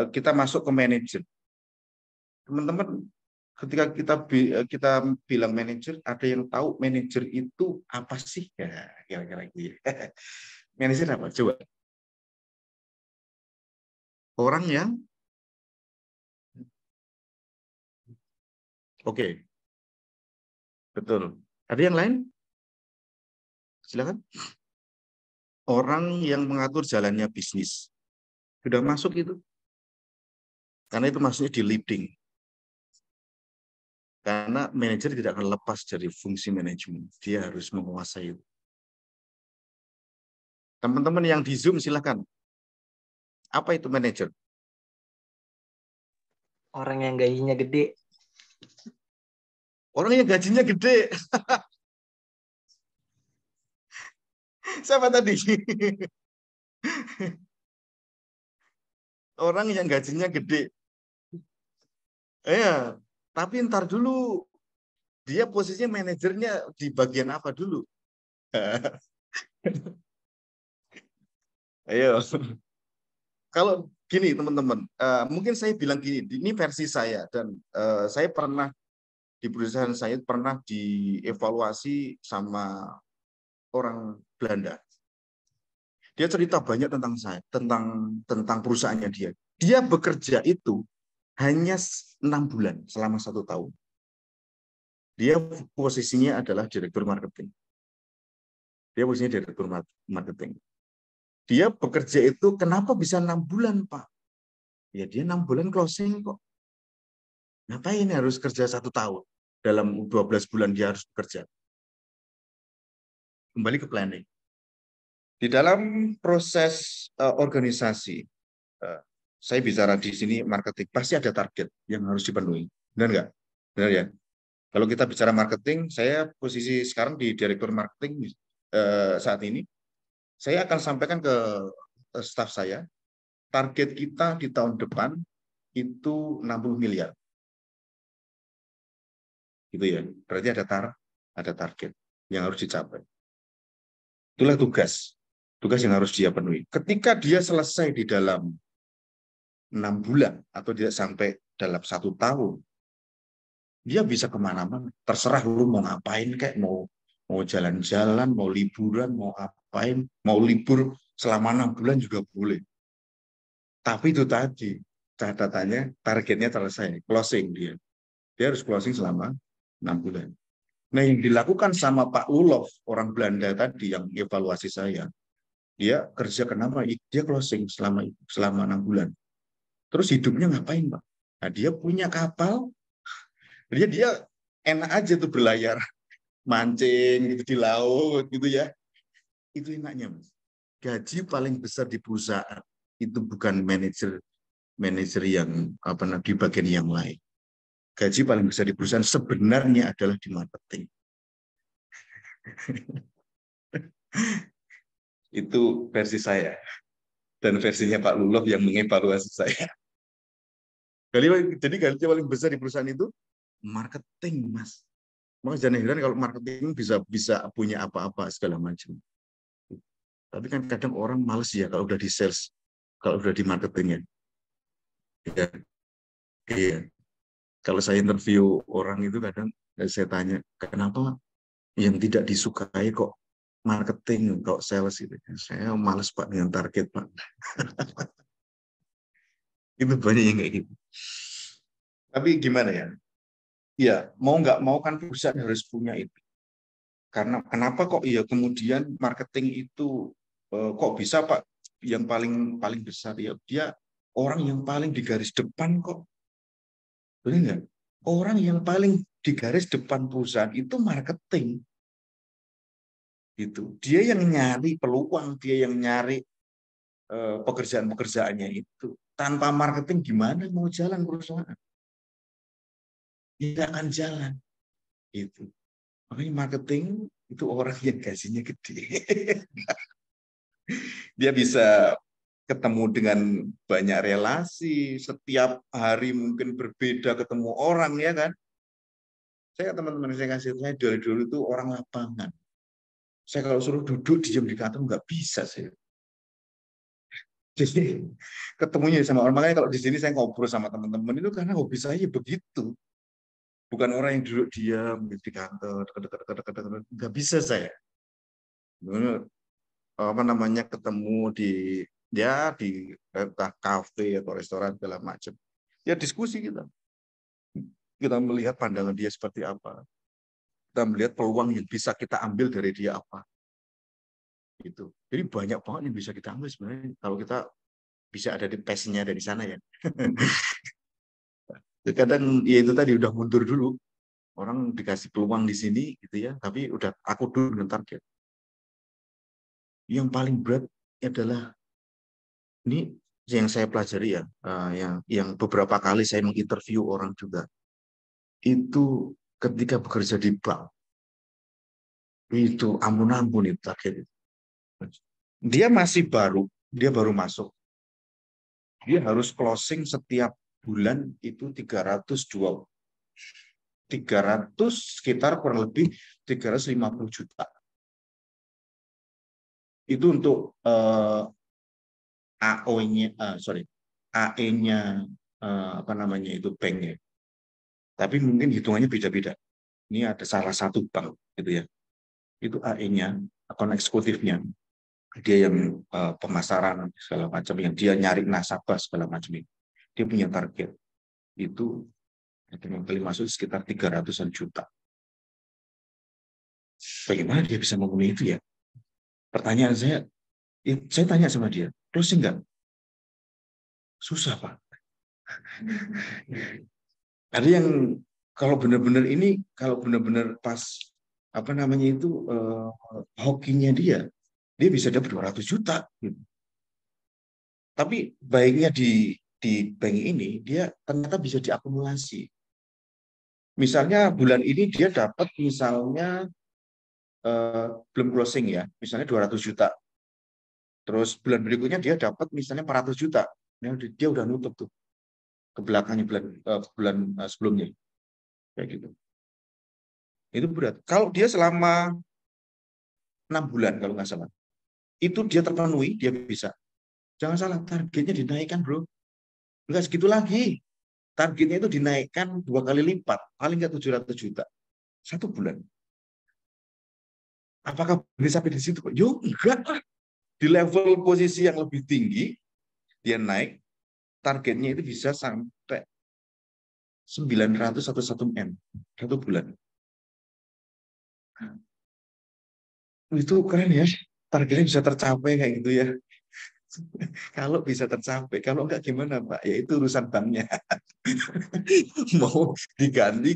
eh, kita masuk ke manajer teman-teman ketika kita eh, kita bilang manajer ada yang tahu manajer itu apa sih ya kira-kira gitu ya. *laughs* manajer apa coba orang yang
Oke. Okay. Betul. Ada yang lain? Silakan. Orang yang mengatur jalannya bisnis. Sudah masuk itu. Karena itu maksudnya di leading. Karena manajer tidak akan lepas dari fungsi manajemen. Dia harus menguasai itu. Teman-teman yang di Zoom silakan. Apa itu manajer? Orang yang gajinya gede. Orang yang gajinya gede. Siapa tadi? Orang yang gajinya gede.
Iya, tapi ntar dulu dia posisinya manajernya di bagian apa dulu? *laughs* Ayo kalau gini teman-teman, uh, mungkin saya bilang gini, ini versi saya dan uh, saya pernah di perusahaan saya pernah dievaluasi sama orang Belanda. Dia cerita banyak tentang saya, tentang tentang perusahaannya dia. Dia bekerja itu hanya enam bulan selama satu tahun. Dia posisinya adalah direktur marketing. Dia posisinya direktur marketing dia bekerja itu kenapa bisa enam bulan pak? Ya dia enam bulan closing kok. ini harus kerja satu tahun? Dalam 12
bulan dia harus bekerja. Kembali ke planning. Di
dalam proses uh, organisasi, uh, saya bicara di sini marketing, pasti ada target yang harus dipenuhi. Benar nggak? Benar ya? Kalau kita bicara marketing, saya posisi sekarang di direktur marketing uh, saat ini, saya akan sampaikan ke staf saya, target kita di tahun depan itu 60 miliar. Gitu ya. Berarti ada tar ada target yang harus dicapai. Itulah tugas. Tugas yang harus dia penuhi. Ketika dia selesai di dalam 6 bulan atau tidak sampai dalam satu tahun, dia bisa kemana-mana. Terserah lu mau ngapain kayak mau mau jalan-jalan, mau liburan, mau apa ngapain, mau libur selama enam bulan juga boleh. Tapi itu tadi, catatannya, targetnya selesai, closing dia. Dia harus closing selama enam bulan. Nah yang dilakukan sama Pak Ulof, orang Belanda tadi yang evaluasi saya, dia kerja kenapa? Dia closing selama selama enam bulan. Terus hidupnya ngapain Pak? Nah dia punya kapal, dia dia enak aja tuh berlayar mancing gitu di laut gitu ya itu enaknya, Mas. Gaji paling besar di perusahaan itu bukan manajer manajer yang apa namanya di bagian yang lain. Gaji paling besar di perusahaan sebenarnya adalah di marketing. *laughs* itu versi saya dan versinya Pak Lulov yang mengevaluasi saya. Jadi gaji paling besar di perusahaan itu marketing, Mas. Makanya jangan heran kalau marketing bisa bisa punya apa-apa segala macam. Tapi kan kadang orang males ya kalau udah di sales, kalau udah di marketing Ya, iya. iya. Kalau saya interview orang itu kadang eh, saya tanya, kenapa yang tidak disukai kok marketing, kok sales itu? Saya males Pak dengan target Pak. *laughs* itu banyak yang kayak gitu. Tapi gimana ya? Ya, mau nggak mau kan perusahaan harus punya itu karena kenapa kok ya kemudian marketing itu Eh, kok bisa Pak yang paling paling besar ya dia orang yang paling di garis depan kok. Benar nggak? Orang yang paling di garis depan perusahaan itu marketing. Itu dia yang nyari peluang, dia yang nyari eh, pekerjaan-pekerjaannya itu. Tanpa marketing gimana mau jalan perusahaan? Tidak akan jalan. Itu. Makanya marketing itu orang yang gajinya
gede. *laughs*
dia bisa ketemu dengan banyak relasi, setiap hari mungkin berbeda ketemu orang ya kan. Saya teman-teman saya kasih saya dari dulu itu orang lapangan. Saya kalau suruh duduk diam di kantor nggak bisa saya. Jadi ketemunya sama orang makanya kalau di sini saya ngobrol sama teman-teman itu karena hobi saya begitu. Bukan orang yang duduk diam di kantor, nggak bisa saya apa namanya ketemu di ya di entah kafe atau restoran segala macam ya diskusi kita kita melihat pandangan dia seperti apa kita melihat peluang yang bisa kita ambil dari dia apa itu jadi banyak banget yang bisa kita ambil sebenarnya kalau kita bisa ada di pesnya dari sana ya. *laughs* ya kadang ya itu tadi udah mundur dulu orang dikasih peluang di sini gitu ya tapi udah aku dulu dengan target yang paling berat adalah ini yang saya pelajari ya, eh, yang yang beberapa kali saya menginterview orang juga itu ketika bekerja di
bank itu ampun-ampun itu
Dia masih baru, dia baru masuk. Dia harus closing setiap bulan itu jual. 300 sekitar kurang lebih 350 juta itu untuk uh, eh, AO-nya eh, sorry AE-nya uh, eh, apa namanya itu banknya tapi mungkin hitungannya beda-beda ini ada salah satu bank gitu ya itu AE-nya akun eksekutifnya dia yang uh, pemasaran segala macam yang dia nyari nasabah segala macam ini dia punya target itu yang kali masuk sekitar 300-an juta
bagaimana dia bisa memenuhi itu ya Pertanyaan saya,
ya, saya tanya sama dia, terus nggak? Susah, Pak. Ada yang kalau benar-benar ini, kalau benar-benar pas apa namanya itu uh, hokinya dia, dia bisa dapat 200 juta. Gitu. Tapi baiknya di di bank ini dia ternyata bisa diakumulasi. Misalnya bulan ini dia dapat misalnya Eh, belum closing ya, misalnya 200 juta. Terus bulan berikutnya dia dapat misalnya 400 juta. Dia udah nutup tuh ke belakangnya bulan eh, bulan eh, sebelumnya. Kayak gitu. Itu berat. Kalau dia selama 6 bulan kalau nggak salah, itu dia terpenuhi, dia bisa. Jangan salah, targetnya dinaikkan, bro. nggak segitu lagi. Targetnya itu dinaikkan dua kali lipat, paling nggak 700 juta. Satu bulan. Apakah bisa sampai di situ? Yo, enggak lah. Di level posisi yang lebih tinggi, dia naik, targetnya itu bisa sampai 900 atau 1 M satu bulan. Nah, itu keren ya, targetnya bisa tercapai kayak gitu ya. *laughs* kalau bisa tercapai, kalau enggak gimana Pak? Ya itu urusan banknya. *laughs* mau diganti,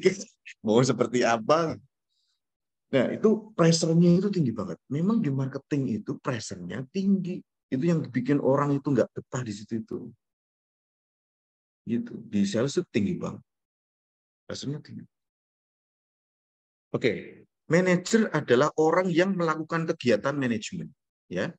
mau seperti apa, Nah, itu pressure itu tinggi banget. Memang di marketing itu pressure tinggi. Itu yang bikin orang itu nggak betah di situ itu. Gitu.
Di sales itu tinggi banget. Pressure-nya tinggi. Oke, okay.
manajer adalah orang yang melakukan kegiatan manajemen, ya.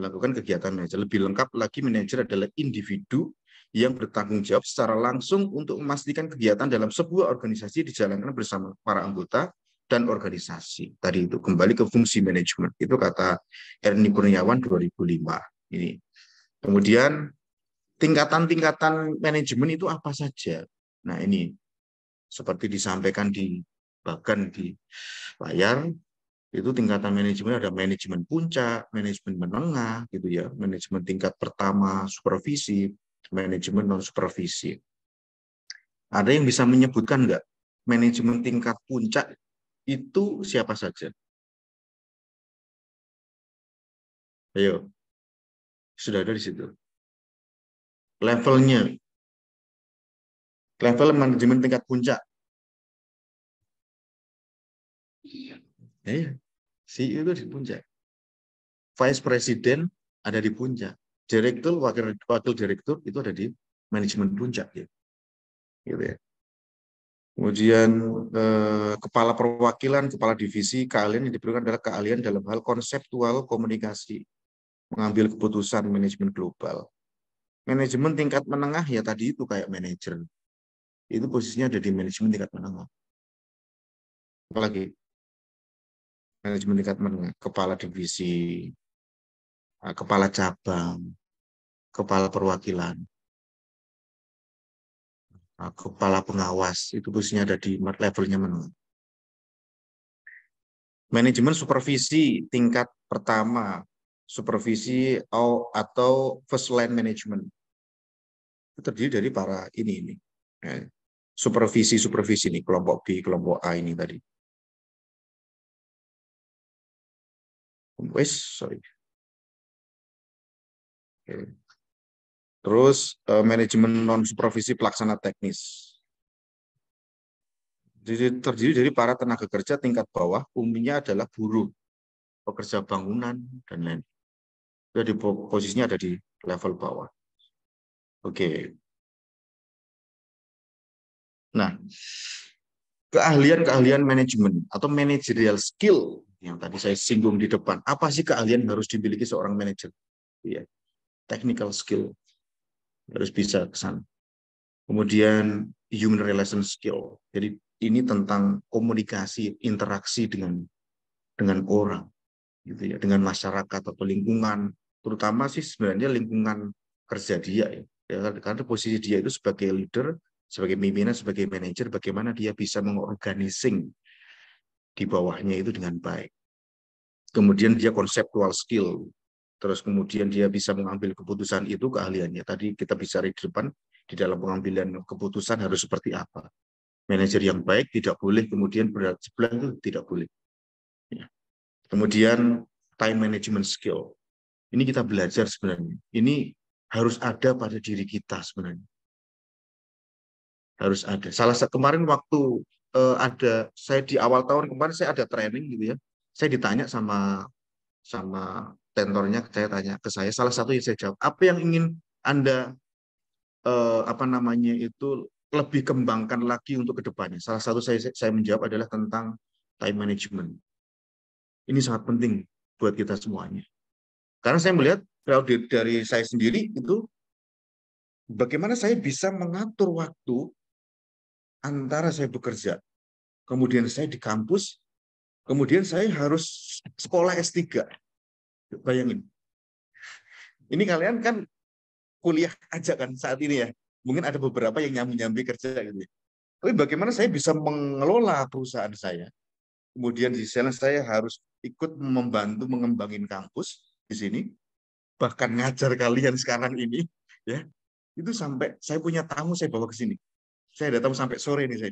Melakukan kegiatan manajer. Lebih lengkap lagi manajer adalah individu yang bertanggung jawab secara langsung untuk memastikan kegiatan dalam sebuah organisasi dijalankan bersama para anggota dan organisasi. Tadi itu kembali ke fungsi manajemen. Itu kata Erni Kurniawan 2005. Ini. Kemudian tingkatan-tingkatan manajemen itu apa saja? Nah, ini seperti disampaikan di bahkan di layar itu tingkatan manajemen ada manajemen puncak, manajemen menengah gitu ya, manajemen tingkat pertama supervisi, manajemen non supervisi. Ada yang bisa menyebutkan nggak manajemen tingkat puncak
itu siapa saja? Ayo, sudah ada di situ. Levelnya, level manajemen tingkat puncak.
Iya,
iya. CEO itu di puncak. Vice President ada di puncak. Direktur, wakil, wakil direktur itu ada di manajemen puncak. Ya. Gitu ya. Kemudian eh, kepala perwakilan, kepala divisi, keahlian yang diperlukan adalah keahlian dalam hal konseptual komunikasi, mengambil keputusan manajemen global. Manajemen tingkat menengah ya tadi itu kayak manajer. Itu posisinya ada di manajemen tingkat menengah.
Apalagi manajemen tingkat menengah, kepala divisi, eh, kepala cabang, kepala perwakilan.
Nah, kepala pengawas itu posisinya ada di levelnya menengah. Manajemen supervisi tingkat pertama, supervisi atau first line management itu terdiri dari para ini ini ya, supervisi supervisi ini kelompok B kelompok A ini tadi.
Wes, sorry.
Terus uh, manajemen non supervisi pelaksana teknis. Jadi terdiri dari para tenaga kerja tingkat bawah, umumnya adalah buruh, pekerja bangunan dan lain. Jadi ya, posisinya ada di level bawah. Oke. Nah, keahlian-keahlian manajemen atau managerial skill yang tadi saya singgung di depan. Apa sih keahlian harus dimiliki seorang manajer? Ya, technical skill harus bisa ke sana. Kemudian human relation skill. Jadi ini tentang komunikasi, interaksi dengan dengan orang, gitu ya, dengan masyarakat atau lingkungan, terutama sih sebenarnya lingkungan kerja dia ya. ya karena posisi dia itu sebagai leader, sebagai pimpinan, sebagai manajer, bagaimana dia bisa mengorganising di bawahnya itu dengan baik. Kemudian dia konseptual skill, terus kemudian dia bisa mengambil keputusan itu keahliannya. Tadi kita bicara di depan, di dalam pengambilan keputusan harus seperti apa. Manajer yang baik tidak boleh kemudian berat sebelah itu tidak boleh. Ya. Kemudian time management skill. Ini kita belajar sebenarnya. Ini harus ada pada diri kita sebenarnya. Harus ada. Salah satu kemarin waktu uh, ada saya di awal tahun kemarin saya ada training gitu ya. Saya ditanya sama sama tentornya saya tanya ke saya salah satu yang saya jawab apa yang ingin anda eh, apa namanya itu lebih kembangkan lagi untuk kedepannya salah satu saya saya menjawab adalah tentang time management ini sangat penting buat kita semuanya karena saya melihat dari saya sendiri itu bagaimana saya bisa mengatur waktu antara saya bekerja kemudian saya di kampus kemudian saya harus sekolah S3 Bayangin. Ini kalian kan kuliah aja kan saat ini ya. Mungkin ada beberapa yang nyambi-nyambi kerja gitu. Ya. Tapi bagaimana saya bisa mengelola perusahaan saya? Kemudian di sana saya harus ikut membantu mengembangin kampus di sini. Bahkan ngajar kalian sekarang ini ya. Itu sampai saya punya tamu saya bawa ke sini. Saya ada tamu sampai sore ini. saya.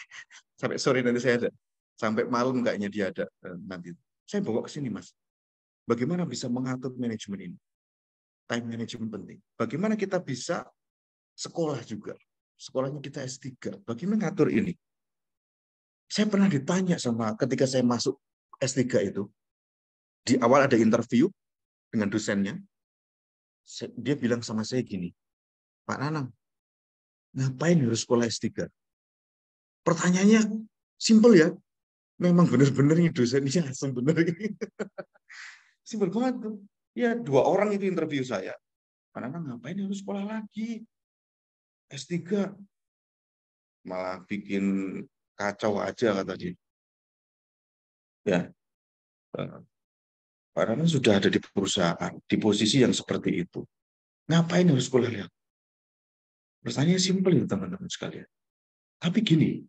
*laughs* sampai sore nanti saya ada. Sampai malam kayaknya dia ada eh, nanti. Saya bawa ke sini, Mas. Bagaimana bisa mengatur manajemen ini? Time management penting. Bagaimana kita bisa sekolah juga? Sekolahnya kita S3. Bagaimana ngatur ini? Saya pernah ditanya sama ketika saya masuk S3 itu. Di awal ada interview dengan dosennya. Dia bilang sama saya gini, Pak Nanang, ngapain harus sekolah S3? Pertanyaannya simple ya, memang benar-benar ini dosennya langsung benar. *laughs* Simpel banget tuh. Ya dua orang itu interview saya. Karena ngapain harus sekolah lagi? S3.
Malah bikin kacau aja kata dia. Ya. Eh, Karena sudah ada di perusahaan, di posisi yang seperti itu. Ngapain harus sekolah lagi? Pertanyaan simpel ya
teman-teman sekalian. Tapi gini,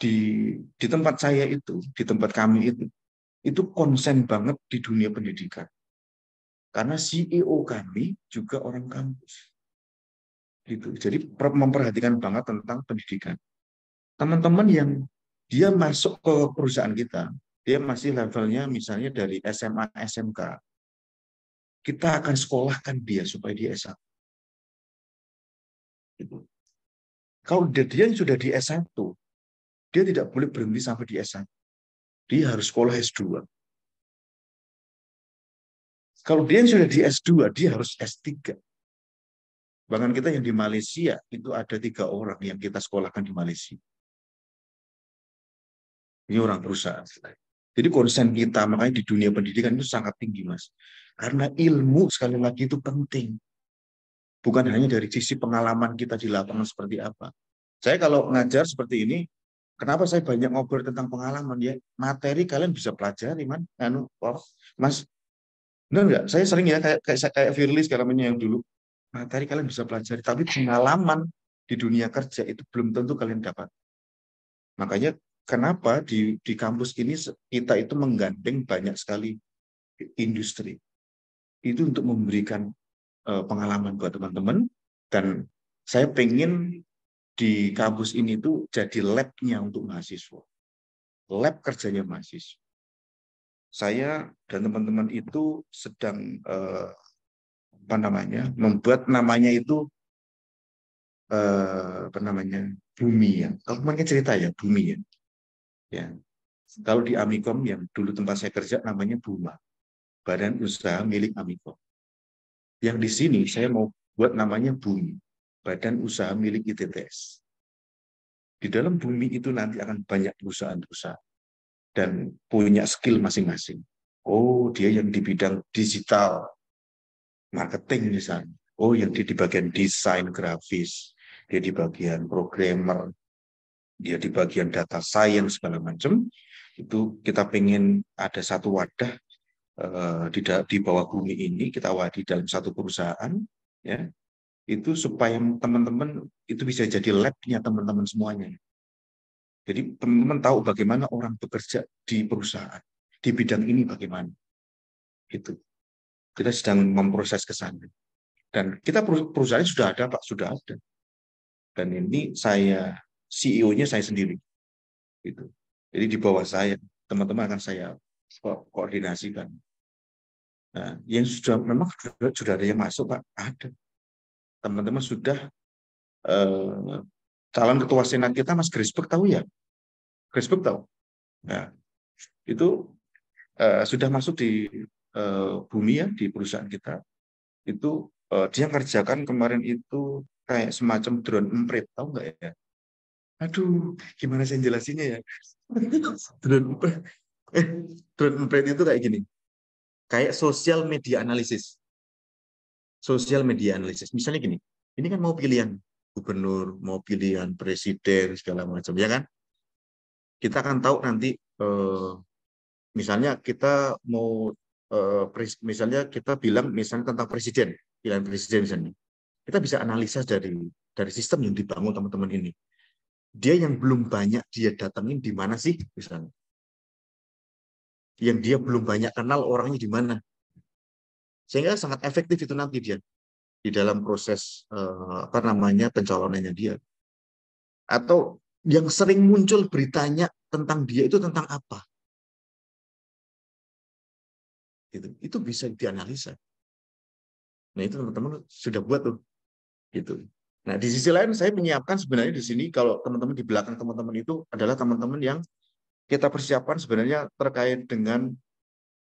di di tempat saya itu, di tempat kami itu, itu konsen banget di dunia pendidikan. Karena CEO kami juga orang kampus. Gitu. Jadi memperhatikan banget tentang pendidikan. Teman-teman yang dia masuk ke perusahaan kita, dia masih levelnya misalnya dari SMA, SMK. Kita
akan sekolahkan dia supaya dia S1. Gitu. Kalau dia, sudah di S1, dia tidak boleh berhenti sampai di S1 dia harus sekolah S2. Kalau dia sudah di S2, dia harus S3. Bahkan kita yang di Malaysia, itu ada tiga
orang yang kita sekolahkan di Malaysia. Ini orang perusahaan. Jadi konsen kita, makanya di dunia pendidikan itu sangat tinggi, Mas. Karena ilmu sekali lagi itu penting. Bukan hanya dari sisi pengalaman kita di lapangan seperti apa. Saya kalau ngajar seperti ini, Kenapa saya banyak ngobrol tentang pengalaman ya? Materi kalian bisa pelajari, man. Anu, oh, Mas, benar nggak? Saya sering ya kayak kayak, kayak Firly sekarang yang dulu. Materi kalian bisa pelajari, tapi pengalaman di dunia kerja itu belum tentu kalian dapat. Makanya kenapa di di kampus ini kita itu menggandeng banyak sekali industri. Itu untuk memberikan eh, pengalaman buat teman-teman dan saya pengen di kampus ini tuh jadi labnya untuk mahasiswa. Lab kerjanya mahasiswa. Saya dan teman-teman itu sedang eh, apa namanya membuat namanya itu eh, apa namanya bumi ya. Kalau kemarin kan cerita ya bumi ya. Ya. Kalau di Amikom yang dulu tempat saya kerja namanya Buma, Badan Usaha Milik Amikom. Yang di sini saya mau buat namanya Bumi badan usaha milik ITTS. Di dalam bumi itu nanti akan banyak perusahaan-perusahaan dan punya skill masing-masing. Oh, dia yang di bidang digital, marketing misalnya. Oh, yang di bagian desain grafis, dia di bagian programmer, dia di bagian data science segala macam. Itu kita pengen ada satu wadah eh, di, di bawah bumi ini kita wadi dalam satu perusahaan ya itu supaya teman-teman itu bisa jadi labnya teman-teman semuanya. Jadi teman-teman tahu bagaimana orang bekerja di perusahaan, di bidang ini bagaimana. Itu. Kita sedang memproses ke sana. Dan kita perusahaan sudah ada, Pak, sudah ada. Dan ini saya CEO-nya saya sendiri. Itu. Jadi di bawah saya, teman-teman akan saya ko koordinasikan. Nah, yang sudah memang sudah, sudah ada yang masuk, Pak, ada teman-teman sudah eh, calon ketua senat kita Mas Grisbek tahu ya? Grisbek tahu. Nah, itu eh, sudah masuk di eh, bumi ya di perusahaan kita. Itu eh, dia kerjakan kemarin itu kayak semacam drone emprit, tahu nggak ya? Aduh, gimana saya jelasinnya ya? *laughs* drone emprit. Eh, drone emprit itu kayak gini. Kayak sosial media analisis. Sosial media analisis, Misalnya gini, ini kan mau pilihan gubernur, mau pilihan presiden, segala macam, ya kan? Kita akan tahu nanti, eh, misalnya kita mau, eh, misalnya kita bilang misalnya tentang presiden, pilihan presiden misalnya, kita bisa analisa dari dari sistem yang dibangun teman-teman ini. Dia yang belum banyak dia datangin di mana sih misalnya? Yang dia belum banyak kenal orangnya di mana? sehingga sangat efektif itu nanti dia di dalam proses eh, apa namanya pencalonannya dia atau yang sering muncul beritanya tentang dia itu tentang apa
itu itu bisa dianalisa
nah itu teman-teman sudah buat tuh gitu nah di sisi lain saya menyiapkan sebenarnya di sini kalau teman-teman di belakang teman-teman itu adalah teman-teman yang kita persiapkan sebenarnya terkait dengan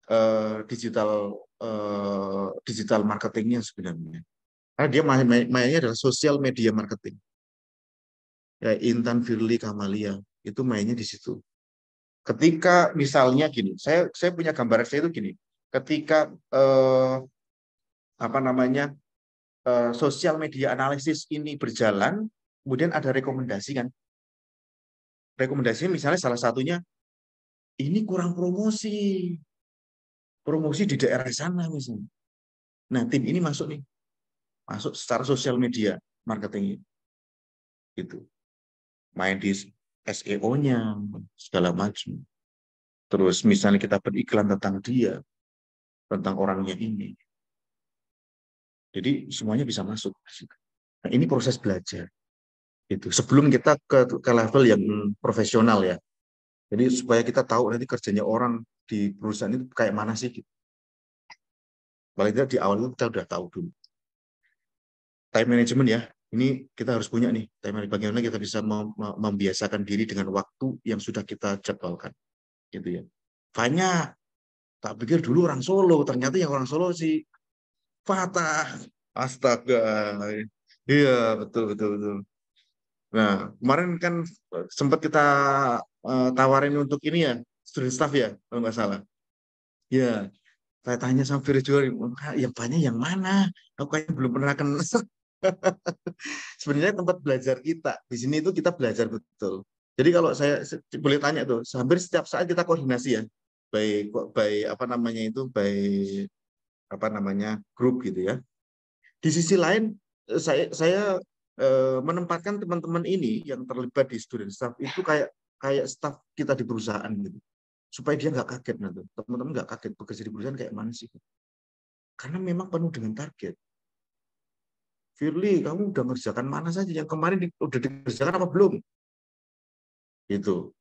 Eh, digital uh, digital marketingnya sebenarnya. Karena dia mainnya adalah sosial media marketing. Ya, Intan Firly Kamalia itu mainnya di situ. Ketika misalnya gini, saya saya punya gambaran saya itu gini. Ketika eh, apa namanya eh, sosial media analisis ini berjalan, kemudian ada rekomendasi kan? Rekomendasi misalnya salah satunya ini kurang promosi, promosi di daerah sana misalnya. Nah, tim ini masuk nih. Masuk secara sosial media marketing itu. Main di SEO-nya, segala macam. Terus misalnya kita beriklan tentang dia, tentang orangnya ini. Jadi semuanya bisa masuk. Nah, ini proses belajar. Itu sebelum kita ke, ke level yang profesional ya. Jadi supaya kita tahu nanti kerjanya orang di perusahaan itu kayak mana sih gitu. Paling tidak di awal itu kita udah tahu dulu. Time management ya, ini kita harus punya nih time management bagaimana kita bisa membiasakan diri dengan waktu yang sudah kita jadwalkan. Gitu ya. Banyak tak pikir dulu orang Solo, ternyata yang orang Solo sih Fatah. Astaga. Iya, betul betul betul. Nah, kemarin kan eh, sempat kita uh, tawarin untuk ini ya, student staff ya kalau nggak salah ya saya tanya sama spiritual oh, yang banyak yang mana aku kayaknya belum pernah kenal *laughs* sebenarnya tempat belajar kita di sini itu kita belajar betul jadi kalau saya boleh tanya tuh hampir setiap saat kita koordinasi ya baik baik apa namanya itu baik apa namanya grup gitu ya di sisi lain eh, saya saya eh, menempatkan teman-teman ini yang terlibat di student staff itu kayak kayak staff kita di perusahaan gitu supaya dia nggak kaget nanti teman-teman nggak kaget bekerja di perusahaan kayak mana sih karena memang penuh dengan target Firly kamu udah ngerjakan mana saja yang kemarin di, udah dikerjakan apa belum itu.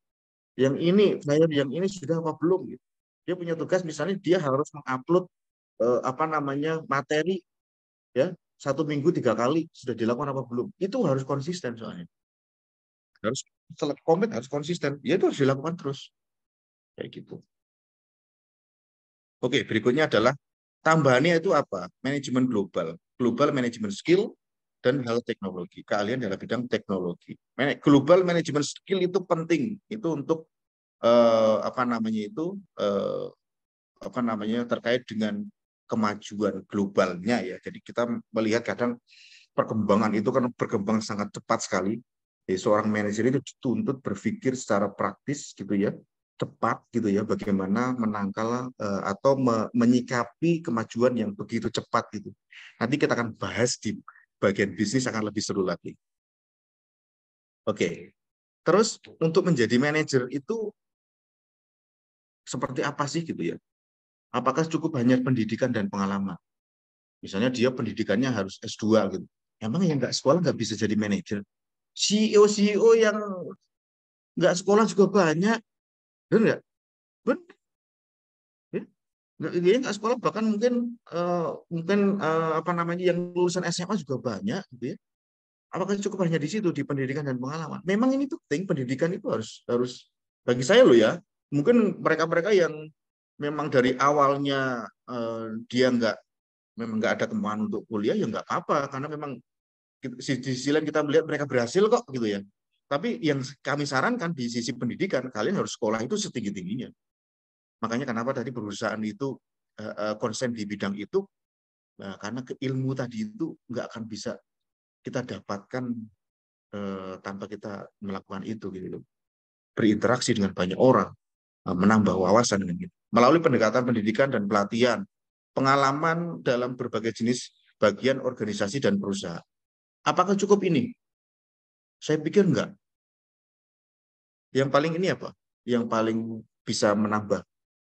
yang ini saya yang ini sudah apa belum gitu. dia punya tugas misalnya dia harus mengupload eh, apa namanya materi ya satu minggu tiga kali sudah dilakukan apa belum itu harus konsisten soalnya harus komit harus konsisten ya itu harus dilakukan terus Kayak gitu. Oke, berikutnya adalah tambahannya itu apa? Manajemen global, global manajemen skill dan hal teknologi. Kalian dalam bidang teknologi. Global manajemen skill itu penting. Itu untuk eh, apa namanya itu eh, apa namanya terkait dengan kemajuan globalnya ya. Jadi kita melihat kadang perkembangan itu kan berkembang sangat cepat sekali. Jadi seorang manajer itu dituntut berpikir secara praktis gitu ya, cepat gitu ya bagaimana menangkal uh, atau me menyikapi kemajuan yang begitu cepat gitu. Nanti kita akan bahas di bagian bisnis akan lebih seru lagi.
Oke. Terus untuk menjadi manajer itu
seperti apa sih gitu ya? Apakah cukup banyak pendidikan dan pengalaman? Misalnya dia pendidikannya harus S2 gitu. Emang yang nggak sekolah nggak bisa jadi manajer? CEO-CEO e yang nggak sekolah juga banyak, Benar nggak? Benar. Iya. Nah, dia nggak sekolah bahkan mungkin uh, mungkin uh, apa namanya yang lulusan SMA juga banyak gitu ya. Apakah cukup hanya di situ di pendidikan dan pengalaman? Memang ini penting pendidikan itu harus harus bagi saya loh ya. Mungkin mereka-mereka yang memang dari awalnya uh, dia nggak memang nggak ada kemauan untuk kuliah ya nggak apa-apa karena memang di sisi lain kita melihat mereka berhasil kok gitu ya tapi yang kami sarankan di sisi pendidikan, kalian harus sekolah itu setinggi-tingginya. Makanya kenapa tadi perusahaan itu eh, eh, konsen di bidang itu, nah, karena ilmu tadi itu nggak akan bisa kita dapatkan eh, tanpa kita melakukan itu gitu loh. Berinteraksi dengan banyak orang, eh, menambah wawasan dengan itu. Melalui pendekatan pendidikan dan pelatihan, pengalaman dalam berbagai jenis bagian organisasi dan perusahaan. Apakah cukup ini? Saya pikir enggak. Yang paling ini apa? Yang paling bisa menambah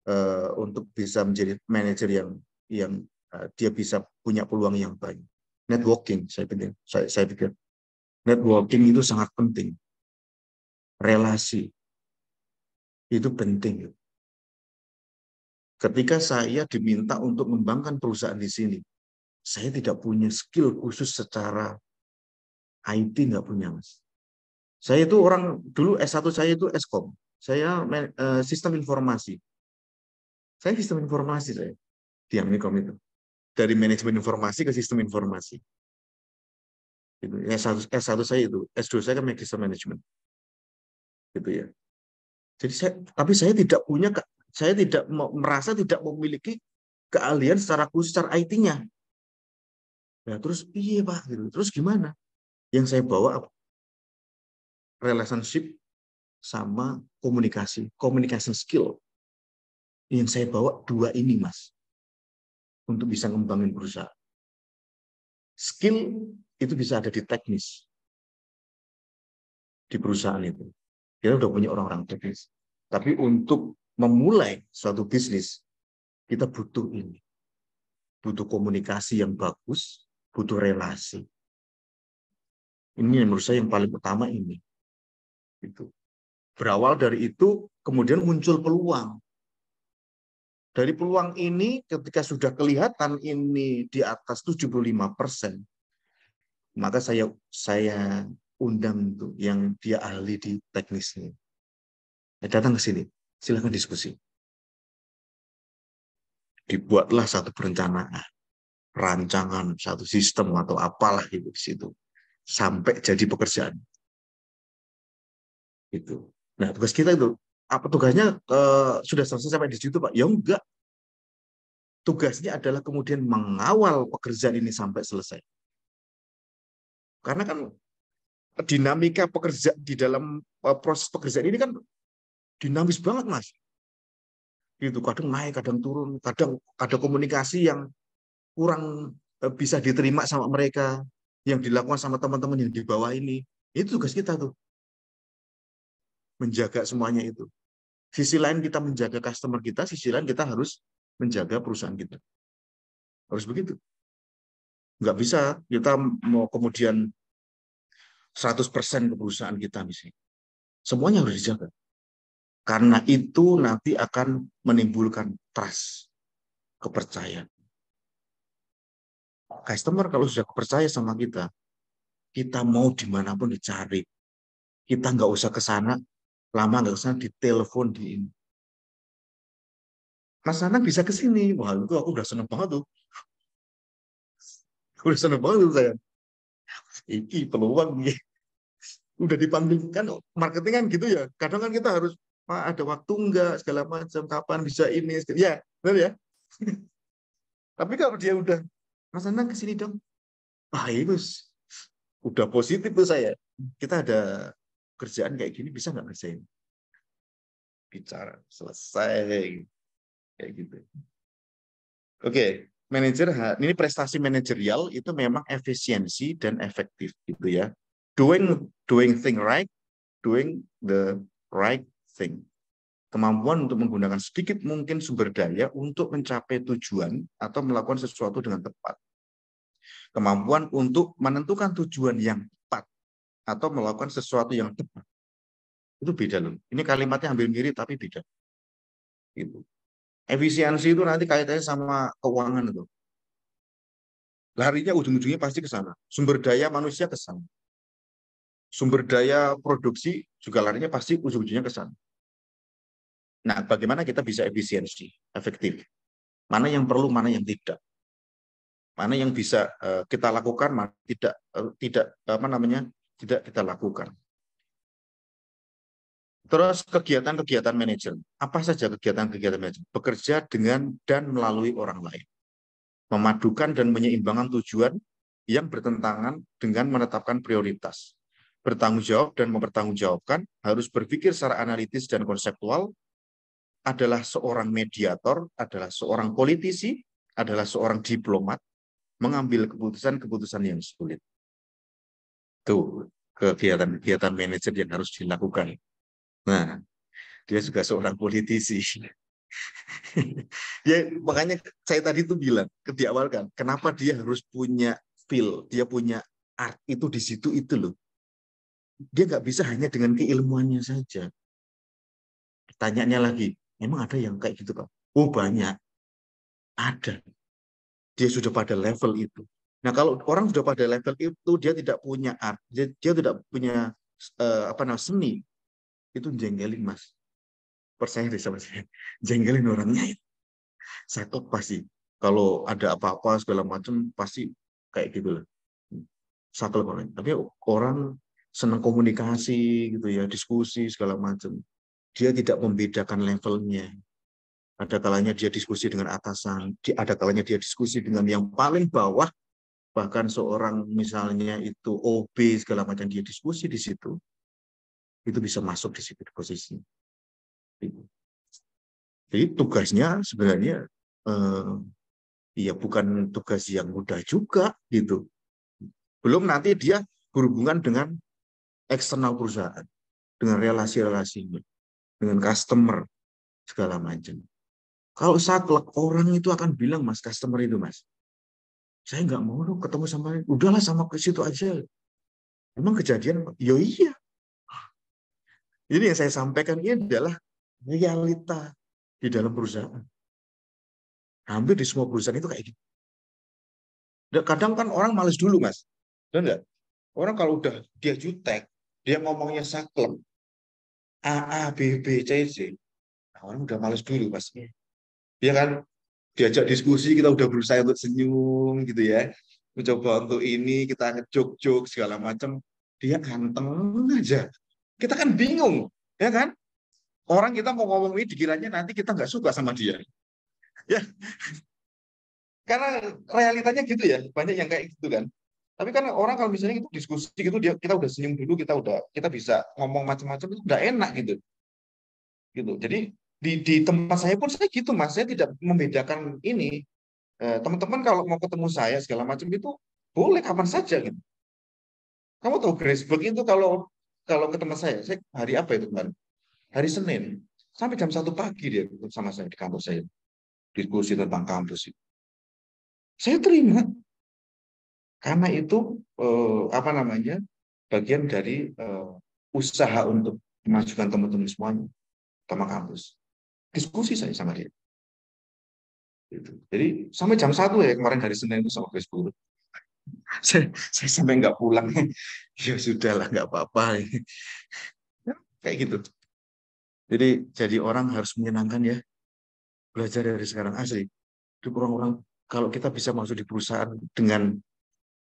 uh, untuk bisa menjadi manajer yang yang uh, dia bisa punya peluang yang baik. Networking saya pikir saya, saya pikir networking itu sangat
penting. Relasi itu penting. Ya.
Ketika saya diminta untuk mengembangkan perusahaan di sini, saya tidak punya skill khusus secara IT nggak punya, Mas. Saya itu orang dulu S1 saya itu Eskom. Saya eh, sistem informasi. Saya sistem informasi saya di Amikom itu. Dari manajemen informasi ke sistem informasi. Itu S1, S1 saya itu, S2 saya kan manajemen manajemen. Gitu ya. Jadi saya, tapi saya tidak punya saya tidak merasa tidak memiliki keahlian secara khusus secara IT-nya. Ya, nah, terus iya Pak gitu. Terus gimana? yang saya bawa relationship sama komunikasi, communication skill. Yang saya bawa dua ini, Mas. Untuk bisa ngembangin perusahaan.
Skill itu bisa ada di teknis.
Di perusahaan itu. Kita udah punya orang-orang teknis. Tapi untuk memulai suatu bisnis, kita butuh ini. Butuh komunikasi yang bagus, butuh relasi ini yang menurut saya yang paling utama ini. Itu. Berawal dari itu, kemudian muncul peluang. Dari peluang ini, ketika sudah kelihatan ini di atas 75 persen, maka saya saya undang tuh yang dia ahli di teknisnya. Datang ke sini, silahkan diskusi. Dibuatlah satu perencanaan, rancangan, satu sistem atau apalah itu di situ sampai jadi pekerjaan. Itu. Nah, tugas kita itu apa tugasnya
uh, sudah selesai
sampai di situ, Pak? Ya enggak. Tugasnya adalah kemudian mengawal pekerjaan ini sampai selesai. Karena kan dinamika pekerja di dalam eh, proses pekerjaan ini kan dinamis banget, Mas. Itu kadang naik, kadang turun, kadang ada komunikasi yang kurang eh, bisa diterima sama mereka, yang dilakukan sama teman-teman yang di bawah ini, itu tugas kita tuh. Menjaga semuanya itu. Sisi lain kita menjaga customer kita, sisi lain kita harus menjaga perusahaan kita. Harus begitu. Nggak bisa kita mau kemudian 100% ke perusahaan kita misalnya. Semuanya harus dijaga. Karena itu nanti akan menimbulkan trust, kepercayaan customer kalau sudah percaya sama kita, kita mau dimanapun dicari. Kita nggak usah ke sana, lama nggak ke sana, ditelepon di ini.
Mas Anang bisa ke sini. Wah, itu aku udah seneng banget tuh.
Aku udah seneng banget tuh saya. Iki peluang gitu. Udah dipanggil kan marketing kan gitu ya. Kadang kan kita harus Pak ada waktu enggak segala macam kapan bisa ini segala. ya benar ya. *laughs* Tapi kalau dia udah Mas Anang kesini dong. Wah itu iya, udah positif tuh saya. Kita ada kerjaan kayak gini bisa nggak ngerjain? Bicara selesai kayak gitu. Oke, okay. manajer ini prestasi manajerial itu memang efisiensi dan efektif gitu ya. Doing doing thing right, doing the right thing kemampuan untuk menggunakan sedikit mungkin sumber daya untuk mencapai tujuan atau melakukan sesuatu dengan tepat. Kemampuan untuk menentukan tujuan yang tepat atau melakukan sesuatu yang tepat. Itu beda loh. Ini kalimatnya hampir mirip tapi beda. Gitu. Efisiensi itu nanti kaitannya sama keuangan itu. Larinya ujung-ujungnya pasti ke sana. Sumber daya manusia ke sana. Sumber daya produksi juga larinya pasti ujung-ujungnya ke sana Nah, bagaimana kita bisa efisiensi, efektif? Mana yang perlu, mana yang tidak? Mana yang bisa eh, kita lakukan, mana tidak eh, tidak apa namanya? tidak kita lakukan. Terus kegiatan-kegiatan manajer. Apa saja kegiatan-kegiatan manajer? Bekerja dengan dan melalui orang lain. Memadukan dan menyeimbangkan tujuan yang bertentangan dengan menetapkan prioritas. Bertanggung jawab dan mempertanggungjawabkan harus berpikir secara analitis dan konseptual adalah seorang mediator, adalah seorang politisi, adalah seorang diplomat mengambil keputusan-keputusan yang sulit. Itu kegiatan-kegiatan manajer yang harus dilakukan. Nah, dia juga seorang politisi. *laughs* ya makanya saya tadi tuh bilang di kan, kenapa dia harus punya feel, dia punya art itu di situ itu loh. Dia nggak bisa hanya dengan keilmuannya saja. Tanyanya lagi, Emang ada yang kayak gitu, Pak? Oh, banyak. Ada. Dia sudah pada level itu. Nah, kalau orang sudah pada level itu, dia tidak punya art, dia, dia tidak punya uh, apa namanya seni, itu jenggeling Mas. Percaya deh sama saya. *laughs* Jenggeling orangnya itu. Satu pasti. Kalau ada apa-apa segala macam pasti kayak gitu lah. Satu orang. Tapi orang senang komunikasi gitu ya, diskusi segala macam dia tidak membedakan levelnya. Ada kalanya dia diskusi dengan atasan, ada kalanya dia diskusi dengan yang paling bawah, bahkan seorang misalnya itu OB segala macam dia diskusi di situ, itu bisa masuk di situ di posisi. Jadi tugasnya sebenarnya eh, ya bukan tugas yang mudah juga gitu. Belum nanti dia berhubungan dengan eksternal perusahaan dengan relasi-relasinya dengan customer segala macam. Kalau saklek orang itu akan bilang mas customer itu mas, saya nggak mau dong ketemu sama udahlah sama ke situ aja. Emang kejadian? Yo ya iya. Ini yang saya sampaikan ini adalah realita di
dalam perusahaan. Hampir di semua perusahaan itu kayak gitu.
Kadang kan orang males dulu mas, benar nggak? Orang kalau udah dia jutek, dia ngomongnya saklek, A, A, B, B, C, C. Nah, orang udah males dulu pasti. Ya iya kan? Diajak diskusi, kita udah berusaha untuk senyum gitu ya. Mencoba untuk ini, kita ngejok-jok segala macam. Dia ganteng aja. Kita kan bingung, ya kan? Orang kita mau ngomong ini dikiranya nanti kita nggak suka sama dia. Ya, *laughs* karena realitanya gitu ya banyak yang kayak gitu kan tapi kan orang kalau misalnya itu diskusi gitu dia kita udah senyum dulu, kita udah kita bisa ngomong macam-macam itu udah enak gitu. Gitu. Jadi di di tempat saya pun saya gitu Mas, saya tidak membedakan ini. Eh, teman-teman kalau mau ketemu saya segala macam itu boleh kapan saja gitu. Kamu tahu Facebook itu kalau kalau ketemu saya, saya hari apa itu kemarin? Hari Senin. Sampai jam satu pagi dia sama saya di kampus saya. Diskusi tentang kampus itu. Saya terima karena itu eh, apa namanya bagian dari eh, usaha untuk memajukan teman-teman semuanya, teman kampus. Diskusi saya sama dia. Gitu. Jadi sampai jam satu ya kemarin hari Senin itu sama Facebook. *laughs* saya, saya sampai nggak pulang. *laughs* ya sudahlah nggak apa-apa. ya, Kayak gitu. Jadi jadi orang harus menyenangkan ya. Belajar dari sekarang asli. Itu orang-orang kalau kita bisa masuk di perusahaan dengan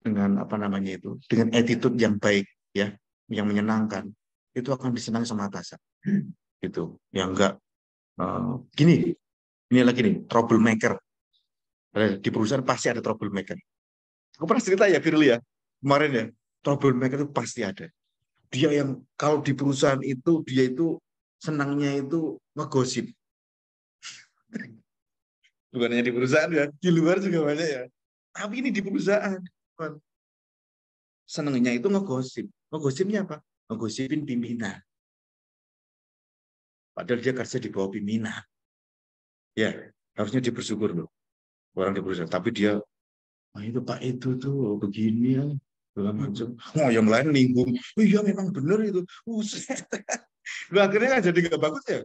dengan apa namanya itu dengan attitude yang baik ya yang menyenangkan itu akan disenangi sama atasan *clears throat* itu yang enggak uh, gini ini lagi nih troublemaker di perusahaan pasti ada troublemaker aku pernah cerita ya Firly ya kemarin ya troublemaker itu pasti ada dia yang kalau di perusahaan itu dia itu senangnya itu ngegosip *laughs* bukan hanya di perusahaan ya di luar juga banyak ya tapi ini di perusahaan lakukan. Senengnya itu ngegosip. Ngegosipnya apa? Ngegosipin
pimpinan. Padahal dia kerja di bawah pimpinan.
Ya, harusnya dia bersyukur loh. Orang dia bersyukur. Tapi dia, oh, itu Pak itu tuh oh, begini ya macam. Oh, yang lain ninggung. Oh, iya memang benar itu. Buset. *laughs* akhirnya kan jadi nggak bagus ya.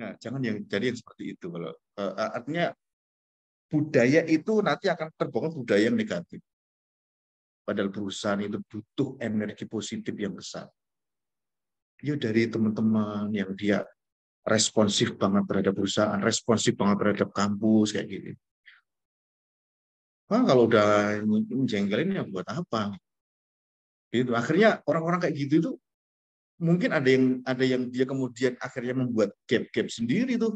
Nah, jangan yang jadi yang seperti itu. Kalau uh, artinya budaya itu nanti akan terbongkar budaya yang negatif. Padahal perusahaan itu butuh energi positif yang besar. Yuk ya, dari teman-teman yang dia responsif banget terhadap perusahaan, responsif banget terhadap kampus, kayak gini, gitu. Wah, kalau udah menjengkelin ya buat apa? Gitu. Akhirnya orang-orang kayak gitu itu mungkin ada yang ada yang dia kemudian akhirnya membuat gap-gap sendiri tuh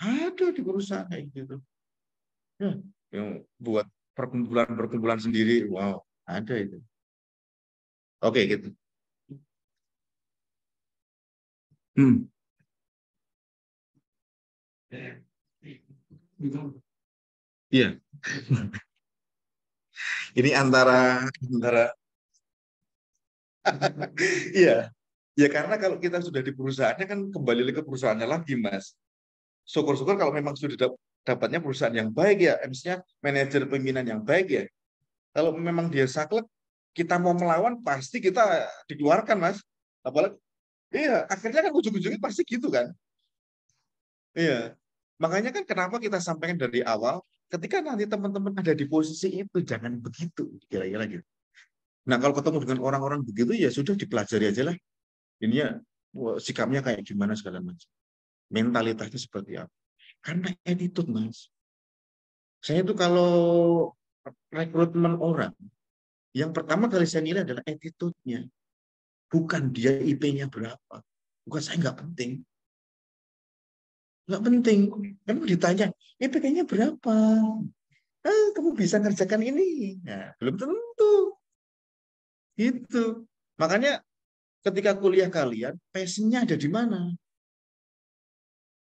ada di perusahaan kayak gitu ya, yang buat perkumpulan perkumpulan sendiri wow ada itu. Oke, gitu.
Hmm. Iya.
Ini antara antara *laughs* Iya. ya karena kalau kita sudah di perusahaannya kan kembali lagi ke perusahaannya lagi, Mas. Syukur-syukur kalau memang sudah dapatnya perusahaan yang baik ya, MC-nya manajer pimpinan yang baik ya, kalau memang dia saklek, kita mau melawan pasti kita dikeluarkan, Mas. Apalagi iya, akhirnya kan ujung-ujungnya pasti gitu kan. Iya. Makanya kan kenapa kita sampaikan dari awal, ketika nanti teman-teman ada di posisi itu jangan begitu, kira-kira gitu. Nah, kalau ketemu dengan orang-orang begitu ya sudah dipelajari aja lah. Ini ya sikapnya kayak gimana segala macam. Mentalitasnya seperti apa. Karena attitude, Mas. Saya itu kalau rekrutmen orang, yang pertama kali saya nilai adalah attitude-nya. Bukan dia
IP-nya berapa. Bukan saya nggak penting.
Nggak penting. Kamu ditanya, ip nya berapa? Ah, kamu bisa ngerjakan ini. Nah, belum tentu. itu Makanya ketika kuliah kalian, passion-nya ada di mana?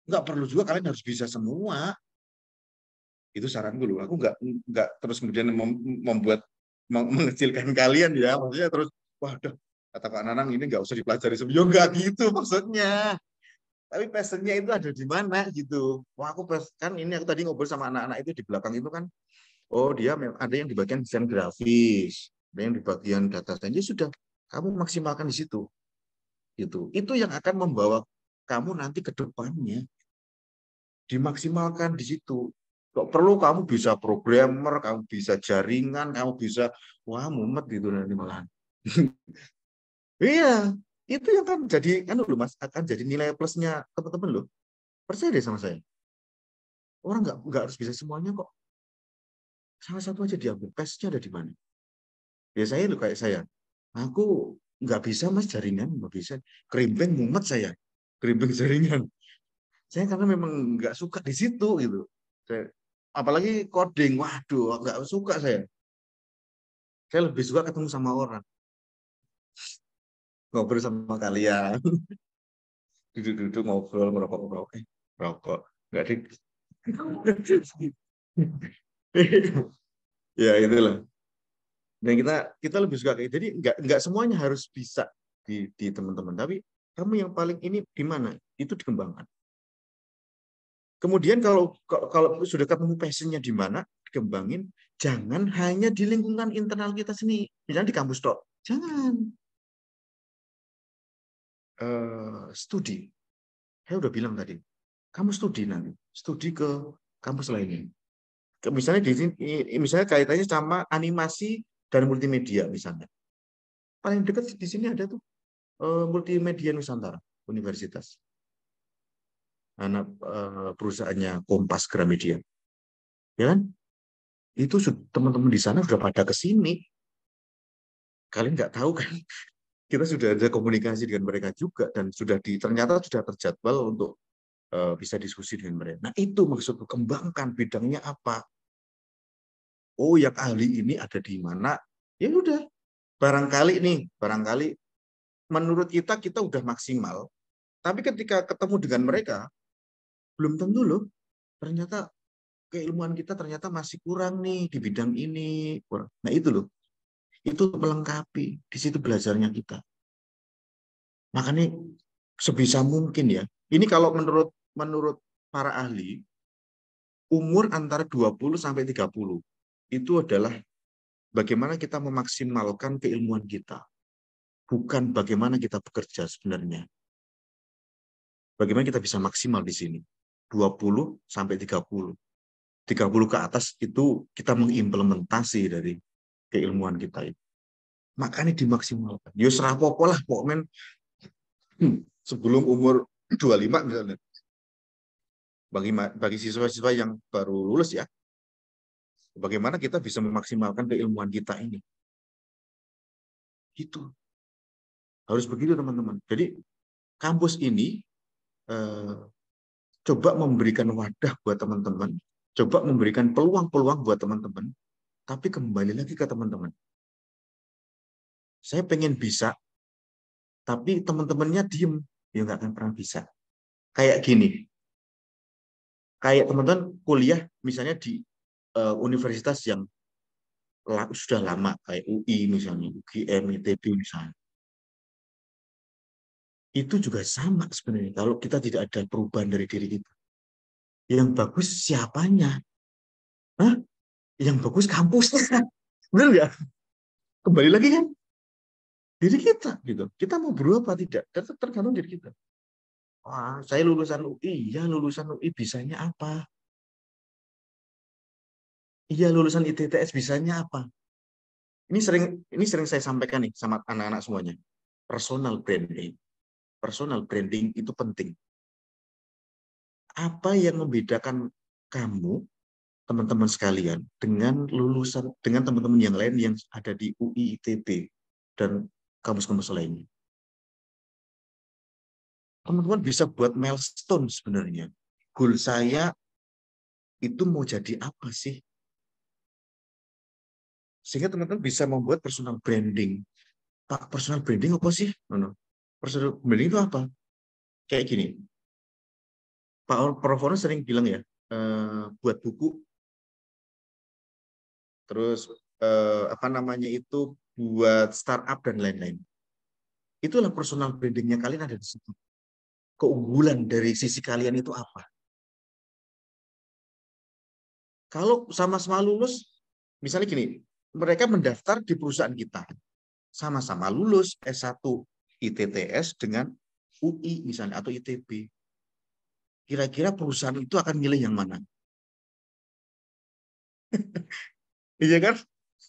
Nggak perlu juga kalian harus bisa semua itu saran dulu, aku nggak nggak terus kemudian membuat mengecilkan *laughs* kalian ya maksudnya terus waduh kata Pak Nanang ini nggak usah dipelajari sebelum ya nggak gitu maksudnya tapi passionnya itu ada di mana gitu wah aku kan ini aku tadi ngobrol sama anak-anak itu di belakang itu kan oh dia ada yang di bagian desain grafis ada yang di bagian data science ya sudah kamu maksimalkan di situ gitu itu yang akan membawa kamu nanti ke depannya dimaksimalkan di situ Kok perlu kamu bisa programmer, kamu bisa jaringan, kamu bisa wah mumet gitu nanti malahan. *laughs* iya, itu yang kan jadi kan dulu Mas akan jadi nilai plusnya teman-teman loh. Percaya deh sama saya. Orang nggak nggak harus bisa semuanya kok. Salah satu aja dia bekasnya ada di mana. Biasanya lo kayak saya. Aku nggak bisa mas jaringan nggak bisa krimping mumet saya krimping jaringan saya karena memang nggak suka di situ gitu apalagi coding waduh nggak suka saya saya lebih suka ketemu sama orang ngobrol sama kalian *laughs* duduk-duduk ngobrol merokok merokok eh, merokok nggak di *laughs* ya itulah dan kita kita lebih suka kayak jadi nggak nggak semuanya harus bisa di di teman-teman tapi kamu yang paling ini di mana itu dikembangkan Kemudian kalau kalau sudah ketemu passionnya di mana, dikembangin, jangan hanya di lingkungan internal kita sendiri, misalnya di kampus tok. Jangan. Uh, studi. Saya udah bilang tadi, kamu studi nanti, studi ke kampus lainnya. Misalnya di sini, misalnya kaitannya sama animasi dan multimedia misalnya. Paling dekat di sini ada tuh uh, multimedia Nusantara Universitas anak eh, perusahaannya Kompas Gramedia. Ya kan? Itu teman-teman di sana sudah pada ke sini. Kalian nggak tahu kan? *laughs* Kita sudah ada komunikasi dengan mereka juga dan sudah di, ternyata sudah terjadwal untuk uh, bisa diskusi dengan mereka. Nah, itu maksudku kembangkan bidangnya apa? Oh, yang ahli ini ada di mana? Ya udah. Barangkali nih, barangkali menurut kita kita udah maksimal, tapi ketika ketemu dengan mereka, belum tentu loh ternyata keilmuan kita ternyata masih kurang nih di bidang ini kurang. nah itu loh itu melengkapi di situ belajarnya kita makanya sebisa mungkin ya ini kalau menurut menurut para ahli umur antara 20 sampai 30 itu adalah bagaimana kita memaksimalkan keilmuan kita bukan bagaimana kita bekerja sebenarnya bagaimana kita bisa maksimal di sini 20 sampai 30. 30 ke atas itu kita mengimplementasi dari keilmuan kita itu. Makanya dimaksimalkan. Ya serah pokok lah pokok men hmm, sebelum umur 25 misalnya. Bagi bagi siswa-siswa yang baru lulus ya. Bagaimana kita bisa memaksimalkan
keilmuan kita ini? Gitu. Harus begitu teman-teman.
Jadi kampus ini eh, coba memberikan wadah buat teman-teman, coba memberikan peluang-peluang buat teman-teman, tapi kembali lagi ke teman-teman. Saya pengen bisa, tapi teman-temannya diem, ya nggak akan pernah bisa. Kayak gini, kayak teman-teman kuliah misalnya di uh, universitas yang sudah lama kayak UI misalnya, UGM, ITB misalnya
itu juga sama sebenarnya kalau kita tidak ada perubahan dari diri kita. Yang bagus siapanya? Hah? Yang bagus kampusnya. *laughs*
Benar nggak? Kembali lagi kan? Diri kita. gitu. Kita mau berubah apa tidak? Tergantung diri kita. Wah, saya lulusan UI. Ya, lulusan UI bisanya
apa? Iya, lulusan ITTS bisanya apa?
Ini sering ini sering saya sampaikan nih sama anak-anak semuanya. Personal branding personal branding itu penting. Apa yang membedakan kamu, teman-teman sekalian, dengan lulusan, dengan teman-teman yang lain yang ada di UI ITB dan kampus-kampus lainnya? Teman-teman bisa buat milestone sebenarnya. Goal saya
itu mau jadi apa sih?
Sehingga teman-teman bisa membuat personal branding. Pak, personal branding apa sih? No, prosedur pembelian itu apa? Kayak gini, Pak Prof. sering bilang ya, e, buat buku, terus e, apa namanya itu buat startup dan lain-lain. Itulah personal brandingnya kalian ada di situ. Keunggulan dari sisi kalian itu apa? Kalau sama-sama lulus, misalnya gini, mereka mendaftar di perusahaan kita, sama-sama lulus S1, ITTS dengan UI misalnya atau ITB. Kira-kira perusahaan itu akan
milih yang mana? *laughs* Iya kan?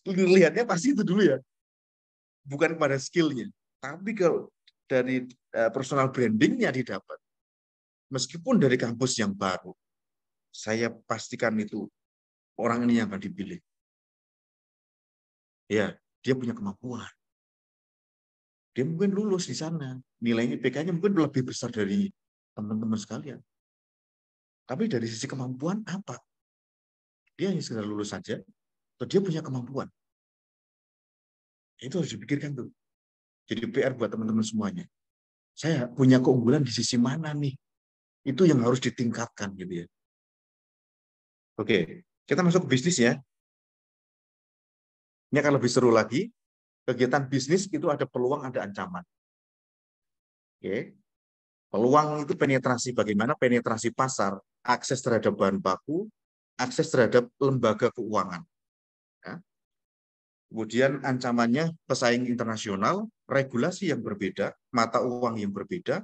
Lihatnya pasti itu dulu ya. Bukan pada skillnya. Tapi kalau dari eh, personal brandingnya didapat, meskipun dari kampus yang baru, saya pastikan itu orang ini yang akan dipilih.
Ya, dia punya kemampuan dia mungkin lulus di sana.
nilainya PK nya mungkin lebih besar dari teman-teman sekalian. Tapi dari sisi kemampuan apa? Dia hanya sekedar lulus saja, atau dia punya kemampuan? Itu harus dipikirkan tuh. Jadi PR buat teman-teman semuanya. Saya punya keunggulan di sisi mana nih? Itu yang harus ditingkatkan gitu ya.
Oke, kita masuk ke bisnis ya.
Ini akan lebih seru lagi kegiatan bisnis itu ada peluang, ada ancaman. Oke. Peluang itu penetrasi bagaimana penetrasi pasar, akses terhadap bahan baku, akses terhadap lembaga keuangan. Ya. Kemudian ancamannya pesaing internasional, regulasi yang berbeda, mata uang yang berbeda,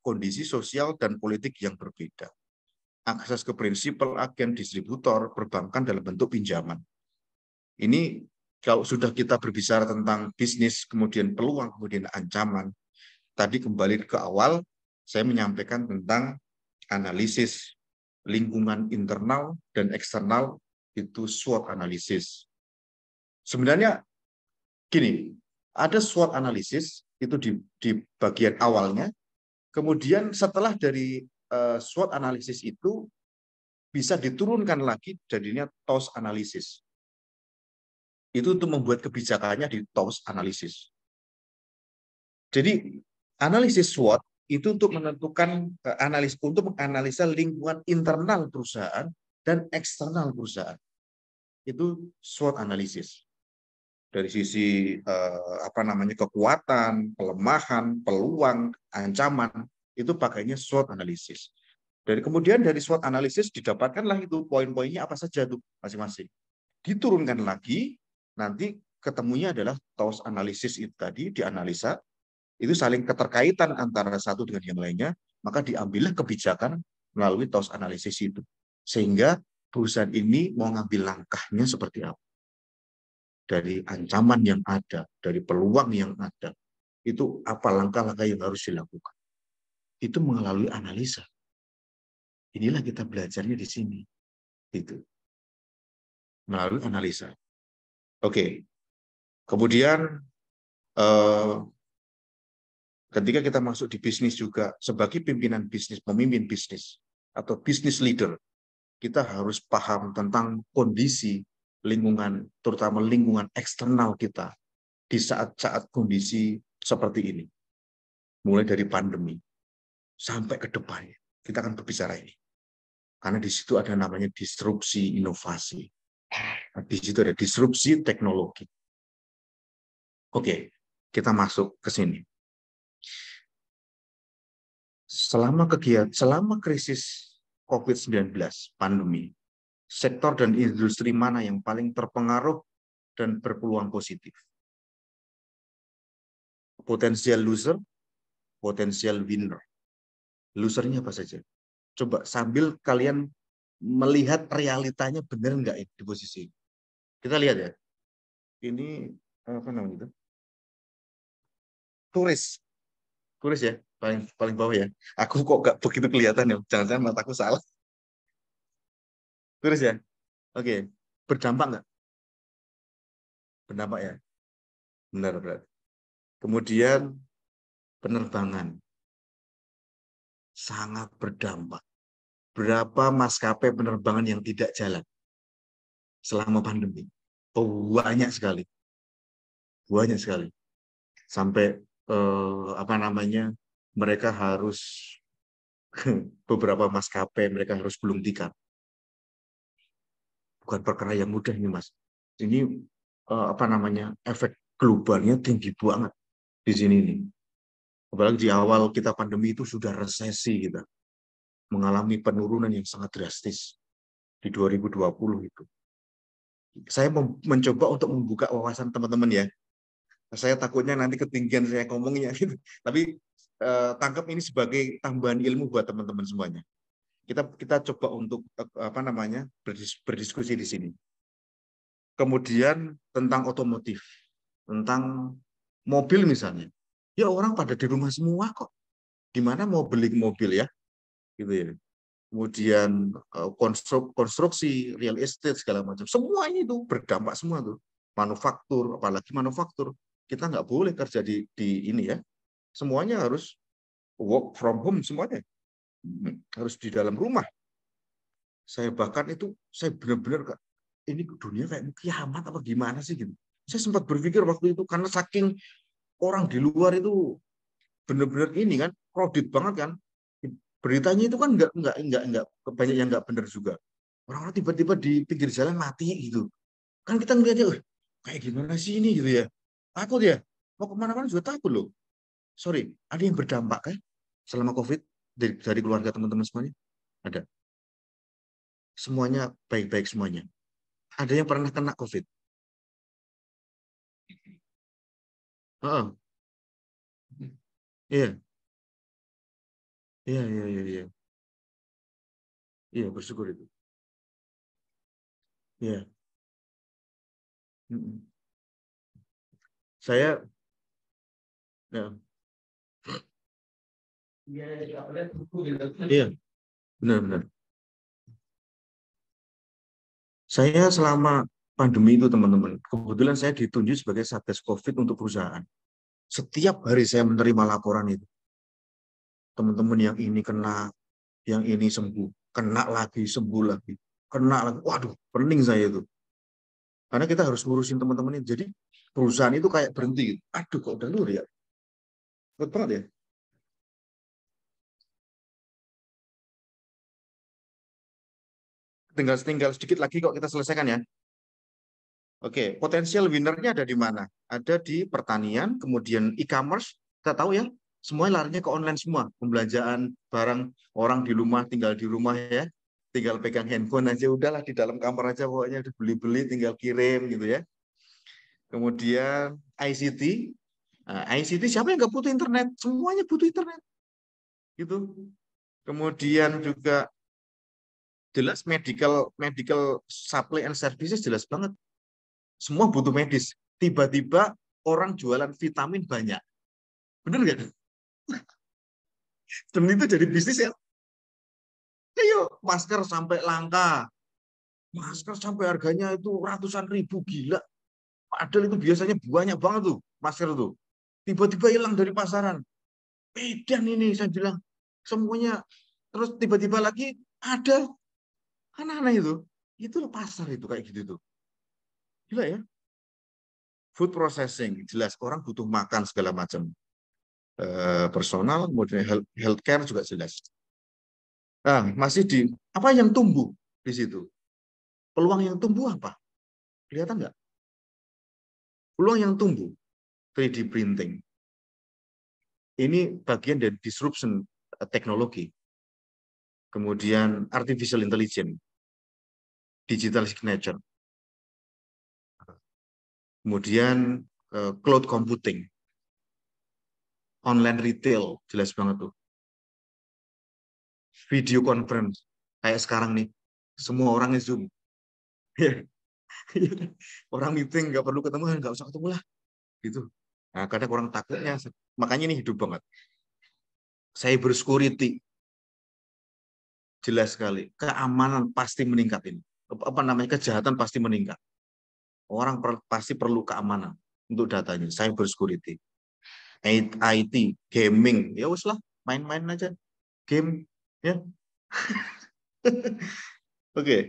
kondisi sosial dan politik yang berbeda. Akses ke prinsipal agen distributor perbankan dalam bentuk pinjaman. Ini kalau sudah kita berbicara tentang bisnis, kemudian peluang, kemudian ancaman, tadi kembali ke awal, saya menyampaikan tentang analisis lingkungan internal dan eksternal itu SWOT analisis. Sebenarnya gini, ada SWOT analisis itu di, di bagian awalnya, kemudian setelah dari eh, SWOT analisis itu bisa diturunkan lagi jadinya TOS analisis itu untuk membuat kebijakannya di TOWS analisis. Jadi analisis SWOT itu untuk menentukan eh, analis untuk menganalisa lingkungan internal perusahaan dan eksternal perusahaan. Itu SWOT analisis. Dari sisi eh, apa namanya kekuatan, kelemahan, peluang, ancaman itu pakainya SWOT analisis. Dari kemudian dari SWOT analisis didapatkanlah itu poin-poinnya apa saja tuh masing-masing. Diturunkan lagi nanti ketemunya adalah Taus analisis itu tadi dianalisa itu saling keterkaitan antara satu dengan yang lainnya, maka diambillah kebijakan melalui Taus analisis itu. Sehingga perusahaan ini mau ngambil langkahnya seperti apa. Dari ancaman yang ada, dari peluang yang ada, itu apa langkah-langkah yang harus dilakukan. Itu melalui analisa. Inilah kita belajarnya
di sini. Itu. Melalui analisa. Oke.
Kemudian eh, ketika kita masuk di bisnis juga sebagai pimpinan bisnis, pemimpin bisnis atau bisnis leader, kita harus paham tentang kondisi lingkungan, terutama lingkungan eksternal kita di saat-saat kondisi seperti ini. Mulai dari pandemi sampai ke depannya. Kita akan berbicara ini. Karena di situ ada namanya disrupsi inovasi. Di situ ada disrupsi teknologi. Oke, kita masuk ke sini. Selama kegiatan, selama krisis COVID-19 pandemi, sektor dan industri mana yang paling terpengaruh dan berpeluang positif? Potensial loser, potensial winner. Losernya apa saja? Coba sambil kalian melihat realitanya benar nggak di posisi Kita lihat ya. Ini apa namanya itu? Turis. Turis ya, paling paling bawah ya. Aku kok nggak begitu kelihatan ya. Jangan-jangan mataku salah.
Turis ya. Oke, berdampak nggak? Berdampak ya. Benar berarti. Kemudian penerbangan sangat berdampak berapa maskapai
penerbangan yang tidak jalan selama pandemi. Oh, banyak sekali. Banyak sekali. Sampai eh, apa namanya? mereka harus *laughs* beberapa maskapai mereka harus belum tikar. Bukan perkara yang mudah ini, Mas. Ini eh, apa namanya? efek globalnya tinggi banget di sini nih. Apalagi di awal kita pandemi itu sudah resesi kita. Gitu mengalami penurunan yang sangat drastis di 2020 itu. Saya mencoba untuk membuka wawasan teman-teman ya. Saya takutnya nanti ketinggian saya ngomongnya *laughs* gitu. Tapi eh, tangkap ini sebagai tambahan ilmu buat teman-teman semuanya. Kita kita coba untuk eh, apa namanya? berdiskusi di sini. Kemudian tentang otomotif, tentang mobil misalnya. Ya orang pada di rumah semua kok. Gimana mau beli mobil ya? gitu ya kemudian eh, konstruk, konstruksi real estate segala macam semuanya itu berdampak semua tuh manufaktur apalagi manufaktur kita nggak boleh kerja di di ini ya semuanya harus work from home semuanya hmm, harus di dalam rumah saya bahkan itu saya benar-benar ini dunia kayak kiamat apa gimana sih gitu saya sempat berpikir waktu itu karena saking orang di luar itu benar-benar ini kan kredit banget kan beritanya itu kan nggak nggak nggak nggak banyak yang nggak benar juga orang-orang tiba-tiba di pinggir jalan mati gitu kan kita ngeliatnya oh, kayak gimana sih ini gitu ya takut ya mau kemana-mana juga takut loh sorry ada yang berdampak kan selama covid dari, dari keluarga teman-teman semuanya ada semuanya baik-baik semuanya ada yang pernah kena covid
Heeh. Uh -uh. Yeah. Iya, iya, iya, iya. Iya, bersyukur itu. Iya. Saya ya. Iya, gitu. iya. Benar, benar.
Saya selama pandemi itu teman-teman, kebetulan saya ditunjuk sebagai Satgas Covid untuk perusahaan. Setiap hari saya menerima laporan itu teman-teman yang ini kena, yang ini sembuh, kena lagi, sembuh lagi, kena lagi. Waduh, pening saya itu. Karena kita harus ngurusin teman-teman ini. Jadi perusahaan itu kayak berhenti. Gitu. Aduh, kok udah lur ya? Berat banget ya? Tinggal tinggal sedikit lagi kok kita selesaikan ya. Oke, potensial winernya ada di mana? Ada di pertanian, kemudian e-commerce, kita tahu ya, semuanya larinya ke online semua. pembelajaran barang orang di rumah, tinggal di rumah ya. Tinggal pegang handphone aja, udahlah di dalam kamar aja pokoknya udah beli-beli, tinggal kirim gitu ya. Kemudian ICT. Nah, ICT siapa yang nggak butuh internet? Semuanya butuh internet. Gitu. Kemudian juga jelas medical medical supply and services jelas banget. Semua butuh medis. Tiba-tiba orang jualan vitamin banyak. bener nggak? Dan itu jadi bisnis ya. Ayo, masker sampai langka. Masker sampai harganya itu ratusan ribu, gila. Padahal itu biasanya banyak banget tuh masker tuh. Tiba-tiba hilang dari pasaran. Medan ini, saya bilang. Semuanya. Terus tiba-tiba lagi ada anak-anak itu. Itu pasar itu kayak gitu tuh. Gila ya. Food processing, jelas orang butuh makan segala macam. Eh, personal, kemudian healthcare juga jelas. Nah, masih di apa yang tumbuh
di situ? Peluang yang tumbuh apa? Kelihatan nggak?
Peluang yang tumbuh 3D printing. Ini bagian dari disruption eh, teknologi. Kemudian artificial intelligence,
digital signature.
Kemudian eh, cloud computing, online retail jelas banget tuh video conference kayak sekarang nih semua orangnya zoom *laughs* iya. orang meeting nggak perlu ketemu nggak usah ketemu lah gitu nah, kadang orang takutnya makanya ini hidup banget cyber security jelas sekali keamanan pasti meningkat ini apa namanya kejahatan pasti meningkat orang pasti perlu keamanan untuk datanya cyber security IT, gaming, ya wes lah, main-main aja, game, ya. *laughs* Oke, okay.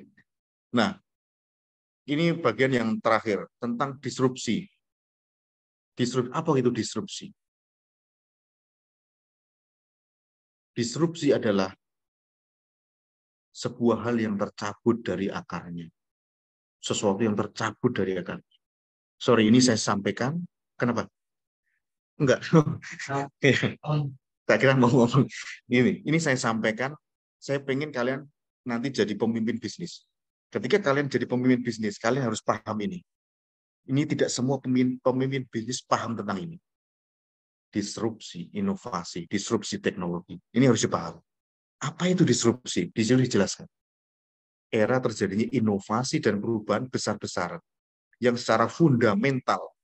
nah ini bagian yang terakhir tentang disrupsi.
Disrupsi apa itu disrupsi? Disrupsi adalah sebuah hal yang
tercabut dari akarnya. Sesuatu yang tercabut dari akarnya. Sorry, ini saya sampaikan. Kenapa? Enggak. Nah, iya. tak kira mau ngomong. Ini, ini saya sampaikan. Saya pengen kalian nanti jadi pemimpin bisnis. Ketika kalian jadi pemimpin bisnis, kalian harus paham ini. Ini tidak semua pemimpin, pemimpin bisnis paham tentang ini. Disrupsi, inovasi, disrupsi teknologi. Ini harus dipahami. Apa itu disrupsi? Di sini dijelaskan. Era terjadinya inovasi dan perubahan besar-besaran yang secara fundamental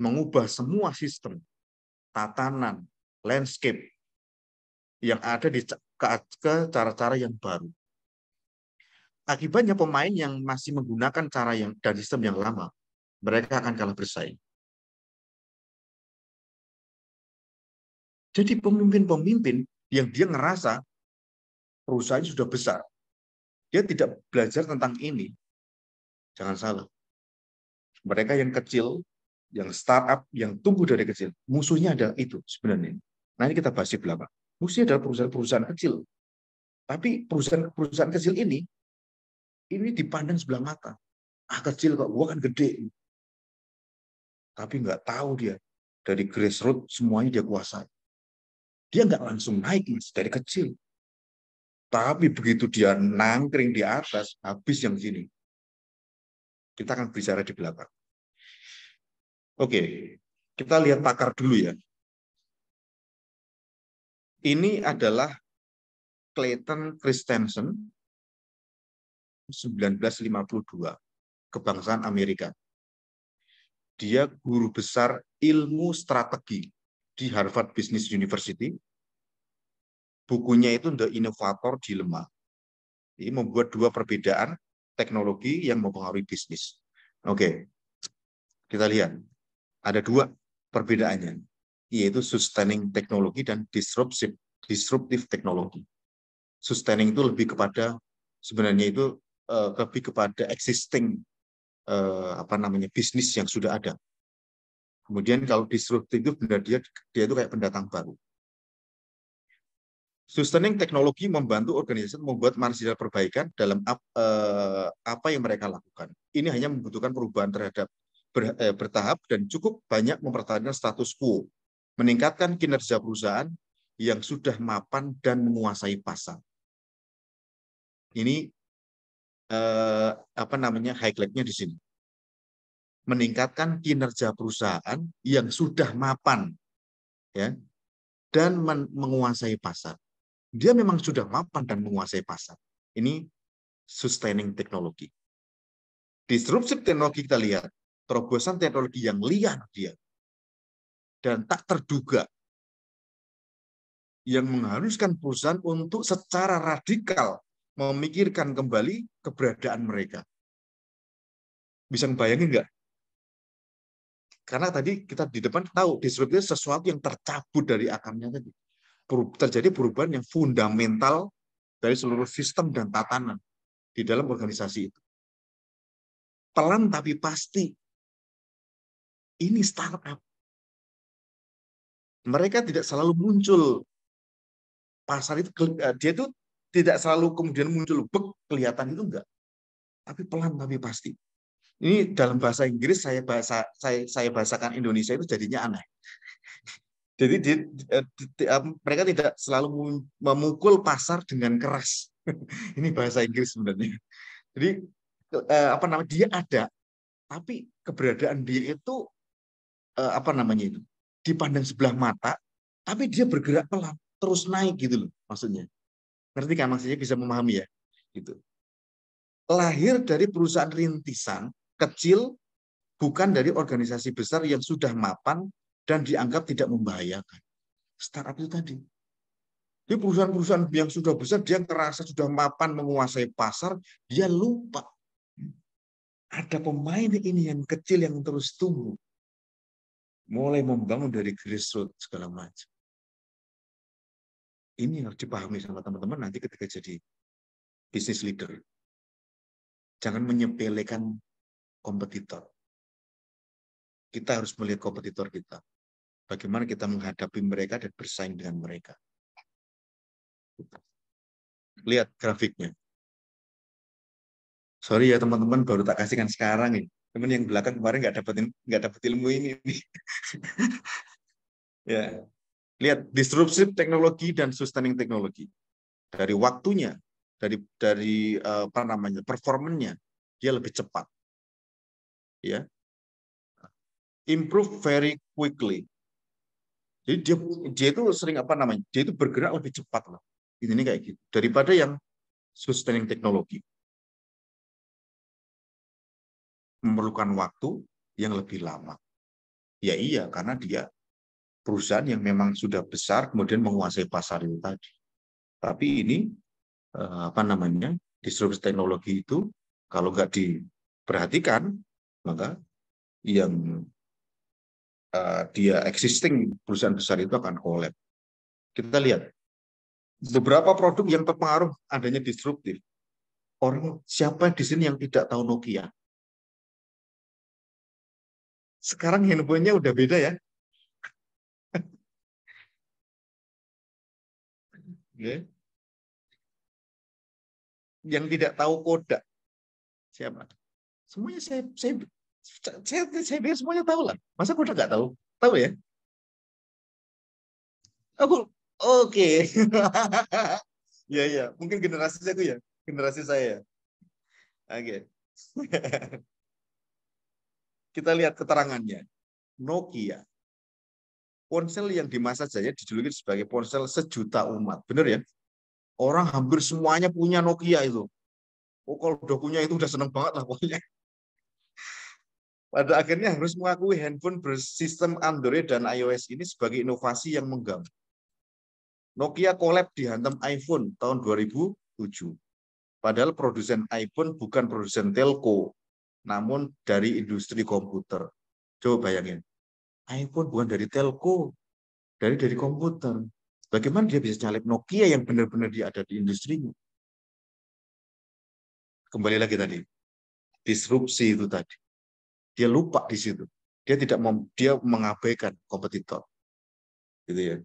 mengubah semua sistem tatanan, landscape yang ada di ke cara-cara yang baru. Akibatnya pemain yang masih menggunakan cara yang dan sistem yang lama, mereka akan
kalah bersaing. Jadi pemimpin-pemimpin yang dia ngerasa perusahaan sudah besar, dia
tidak belajar tentang ini. Jangan salah. Mereka yang kecil yang startup, yang tumbuh dari kecil, musuhnya adalah itu sebenarnya. Nanti kita bahas di belakang. Musuhnya adalah perusahaan-perusahaan kecil. Tapi perusahaan-perusahaan kecil ini, ini dipandang sebelah mata. Ah kecil kok, gua kan gede. Tapi nggak tahu dia dari grassroots semuanya dia kuasai. Dia nggak langsung naik mas dari kecil. Tapi begitu dia nangkring di atas, habis yang sini. Kita akan bicara di belakang.
Oke, kita lihat pakar dulu ya. Ini adalah Clayton Christensen
1952, kebangsaan Amerika. Dia guru besar ilmu strategi di Harvard Business University. Bukunya itu The Innovator Dilemma. Ini membuat dua perbedaan teknologi yang mempengaruhi bisnis. Oke, kita lihat. Ada dua perbedaannya, yaitu sustaining teknologi dan disruptive, disruptive teknologi. Sustaining itu lebih kepada sebenarnya itu uh, lebih kepada existing uh, apa namanya bisnis yang sudah ada. Kemudian kalau disruptive itu benar dia dia itu kayak pendatang baru. Sustaining teknologi membantu organisasi membuat marginal perbaikan dalam ap, uh, apa yang mereka lakukan. Ini hanya membutuhkan perubahan terhadap ber, eh, bertahap dan cukup banyak mempertahankan status quo, meningkatkan kinerja perusahaan yang sudah mapan dan menguasai pasar. Ini eh, apa namanya highlightnya di sini. Meningkatkan kinerja perusahaan yang sudah mapan, ya, dan men menguasai pasar. Dia memang sudah mapan dan menguasai pasar. Ini sustaining teknologi. Disruptive teknologi kita lihat terobosan teknologi yang liar dia dan tak terduga yang mengharuskan perusahaan untuk secara radikal memikirkan kembali keberadaan mereka. Bisa ngebayangin nggak? Karena tadi kita di depan tahu disebutnya sesuatu yang tercabut dari akarnya tadi. Terjadi perubahan yang fundamental dari seluruh sistem dan tatanan di dalam organisasi itu. Pelan tapi pasti
ini startup. Mereka tidak selalu muncul.
Pasar itu eh, dia itu tidak selalu kemudian muncul bek kelihatan itu enggak. Tapi pelan tapi pasti. Ini dalam bahasa Inggris saya bahasa saya saya bahasakan Indonesia itu jadinya aneh. *laughs* Jadi di, eh, di, di, eh, mereka tidak selalu memukul pasar dengan keras. *laughs* Ini bahasa Inggris sebenarnya. Jadi apa namanya dia ada, tapi keberadaan dia itu uh, apa namanya itu dipandang sebelah mata, tapi dia bergerak pelan terus naik gitu loh maksudnya. Ngerti kan maksudnya bisa memahami ya gitu. Lahir dari perusahaan rintisan kecil bukan dari organisasi besar yang sudah mapan dan dianggap tidak membahayakan. Startup itu tadi. Di perusahaan-perusahaan yang sudah besar, dia terasa sudah mapan menguasai pasar, dia lupa. Ada pemain ini yang kecil yang terus tumbuh mulai membangun dari grassroots segala macam.
Ini harus dipahami sama teman-teman nanti ketika jadi bisnis leader.
Jangan menyepelekan kompetitor. Kita harus melihat kompetitor kita. Bagaimana kita menghadapi mereka dan bersaing dengan mereka.
Lihat grafiknya.
Sorry ya teman-teman, baru tak kasihkan sekarang ini temen yang belakang kemarin nggak dapetin nggak dapet ilmu ini *laughs* ya lihat disruptive teknologi dan sustaining teknologi dari waktunya dari dari eh, apa namanya performanya dia lebih cepat ya improve very quickly jadi dia dia itu sering apa namanya dia itu bergerak lebih cepat loh ini kayak gitu daripada yang sustaining teknologi
memerlukan waktu yang lebih lama.
Ya iya, karena dia perusahaan yang memang sudah besar kemudian menguasai pasar itu tadi. Tapi ini eh, apa namanya disrupsi teknologi itu kalau nggak diperhatikan maka yang uh, dia existing perusahaan besar itu akan kolab. Kita lihat beberapa produk yang terpengaruh adanya disruptif. Orang
siapa di sini yang tidak tahu Nokia? Sekarang handphonenya udah beda ya. Yang tidak tahu koda siapa? Semuanya saya saya saya, saya biar semuanya tahu lah.
Masa koda nggak tahu? Tahu ya?
Aku oke. Okay. *laughs*
ya ya, mungkin generasi tuh ya, generasi saya. Oke. Okay. *laughs* Kita lihat keterangannya. Nokia. Ponsel yang di masa jaya dijuluki sebagai ponsel sejuta umat. Benar ya? Orang hampir semuanya punya Nokia itu. Oh, kalau udah punya itu udah seneng banget lah pokoknya. Pada akhirnya harus mengakui handphone bersistem Android dan iOS ini sebagai inovasi yang menggam. Nokia collab dihantam iPhone tahun 2007. Padahal produsen iPhone bukan produsen telco, namun dari industri komputer. Coba bayangin, iPhone bukan dari telco, dari dari komputer. Bagaimana dia bisa nyalip Nokia yang benar-benar dia ada di industrinya? Kembali lagi tadi, disrupsi itu tadi. Dia lupa di situ. Dia tidak mem, dia mengabaikan kompetitor. Gitu ya.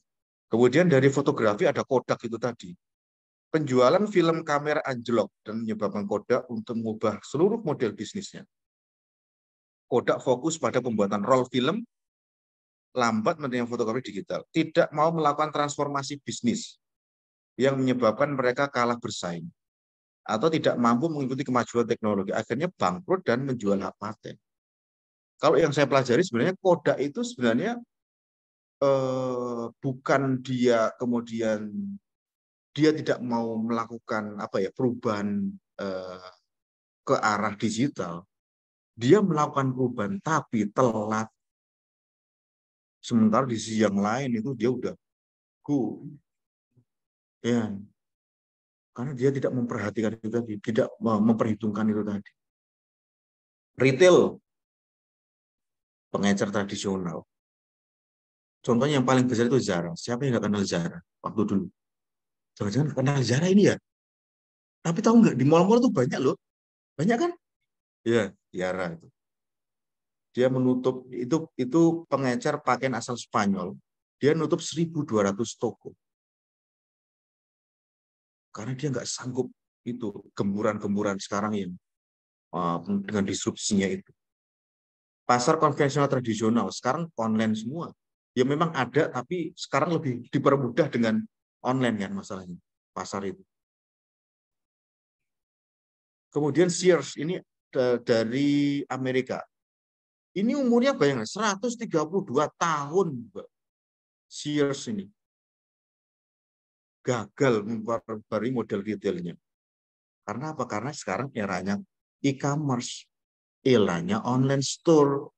Kemudian dari fotografi ada kodak itu tadi penjualan film kamera anjlok dan menyebabkan Kodak untuk mengubah seluruh model bisnisnya. Kodak fokus pada pembuatan roll film, lambat menerima fotokopi digital, tidak mau melakukan transformasi bisnis yang menyebabkan mereka kalah bersaing atau tidak mampu mengikuti kemajuan teknologi. Akhirnya bangkrut dan menjual hak paten. Kalau yang saya pelajari sebenarnya Kodak itu sebenarnya eh, bukan dia kemudian dia tidak mau melakukan apa ya perubahan eh, ke arah digital, dia melakukan perubahan tapi telat. Sementara di sisi yang lain itu dia udah go.
Ya. Karena dia tidak memperhatikan itu tadi, tidak memperhitungkan itu tadi. Retail
pengecer tradisional. Contohnya yang paling besar itu Zara. Siapa yang nggak kenal Zara waktu dulu? jangan-jangan kenal Zara ini ya tapi tahu nggak di mall-mall tuh banyak loh banyak kan Iya Yara itu dia menutup itu itu pengecer pakaian asal Spanyol dia nutup 1.200 toko karena dia nggak sanggup itu gemburan-gemburan sekarang yang uh, dengan disrupsinya itu pasar konvensional tradisional sekarang online semua ya memang ada tapi sekarang lebih dipermudah dengan online kan masalahnya pasar itu. Kemudian Sears ini dari Amerika. Ini umurnya bayangkan 132 tahun Sears ini. Gagal memperbarui model retailnya. Karena apa? Karena sekarang eranya e-commerce, eranya online store.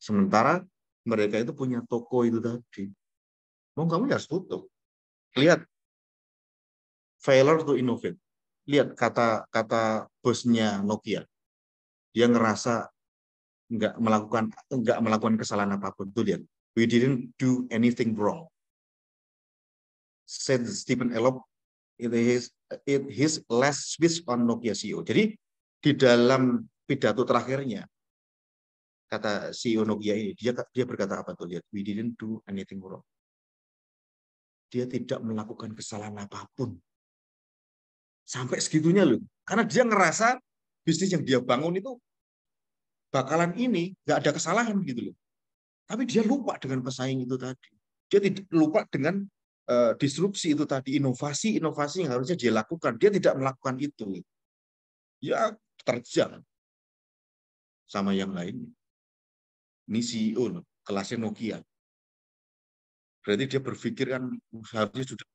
Sementara mereka itu punya toko itu tadi. Mau kamu ya harus tutup lihat failure to innovate. Lihat kata kata bosnya Nokia. Dia ngerasa nggak melakukan nggak melakukan kesalahan apapun. Tuh lihat, we didn't do anything wrong. Said Stephen Elop in his, in his last speech on Nokia CEO. Jadi di dalam pidato terakhirnya kata CEO Nokia ini dia dia berkata apa tuh lihat we didn't do anything wrong dia tidak melakukan kesalahan apapun. Sampai segitunya loh. Karena dia ngerasa bisnis yang dia bangun itu bakalan ini nggak ada kesalahan gitu loh. Tapi dia lupa dengan pesaing itu tadi. Dia tidak lupa dengan uh, disrupsi itu tadi, inovasi-inovasi yang harusnya dia lakukan. Dia tidak melakukan itu. Ya terjang sama yang lain, Ini
CEO kelasnya Nokia berarti dia berpikir kan oh, seharusnya sudah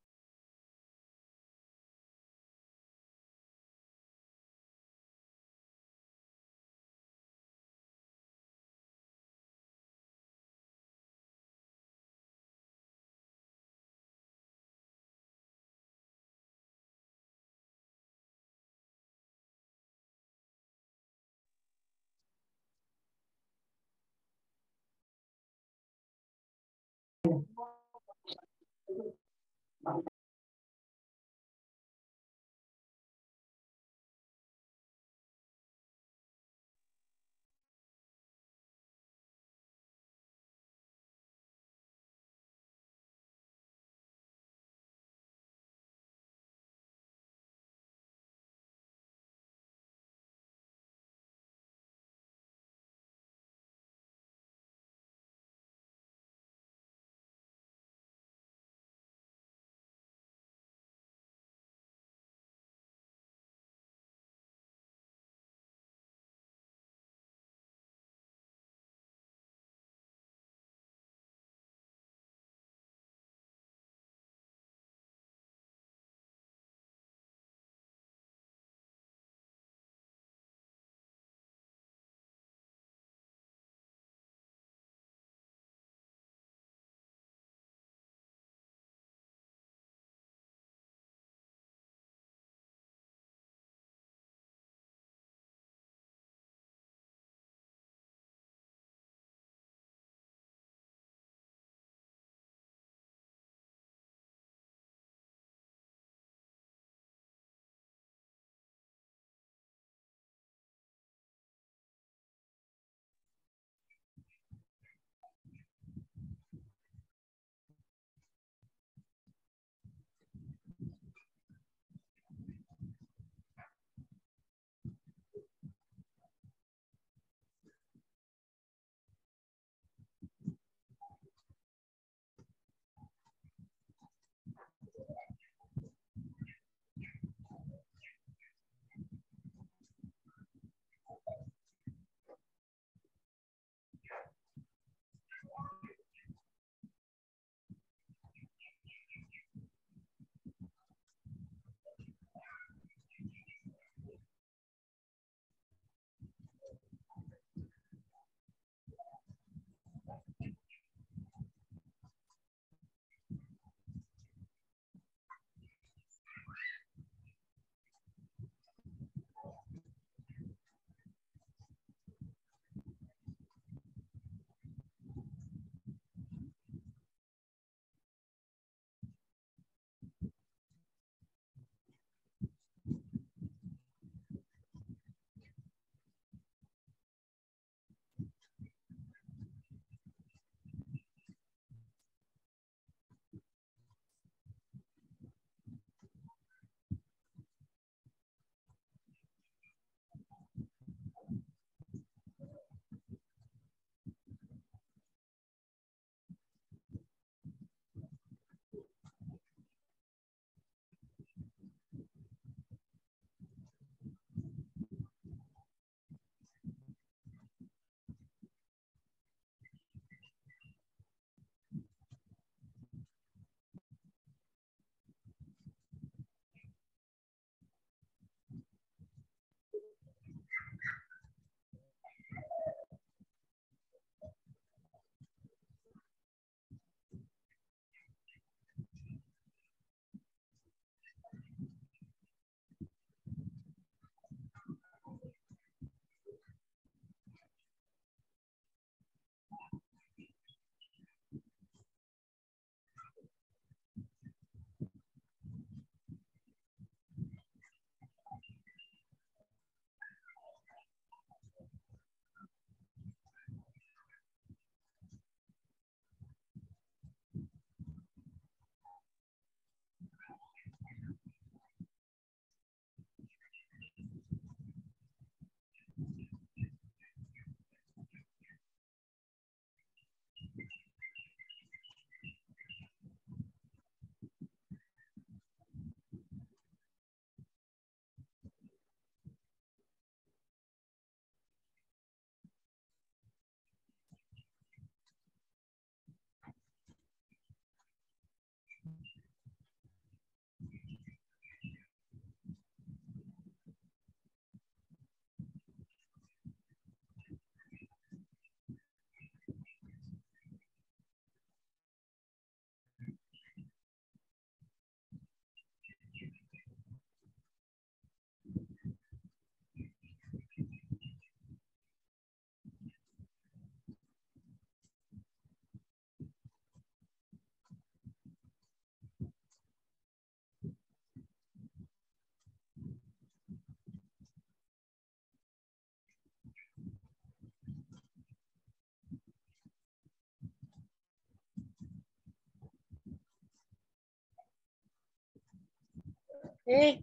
Eh.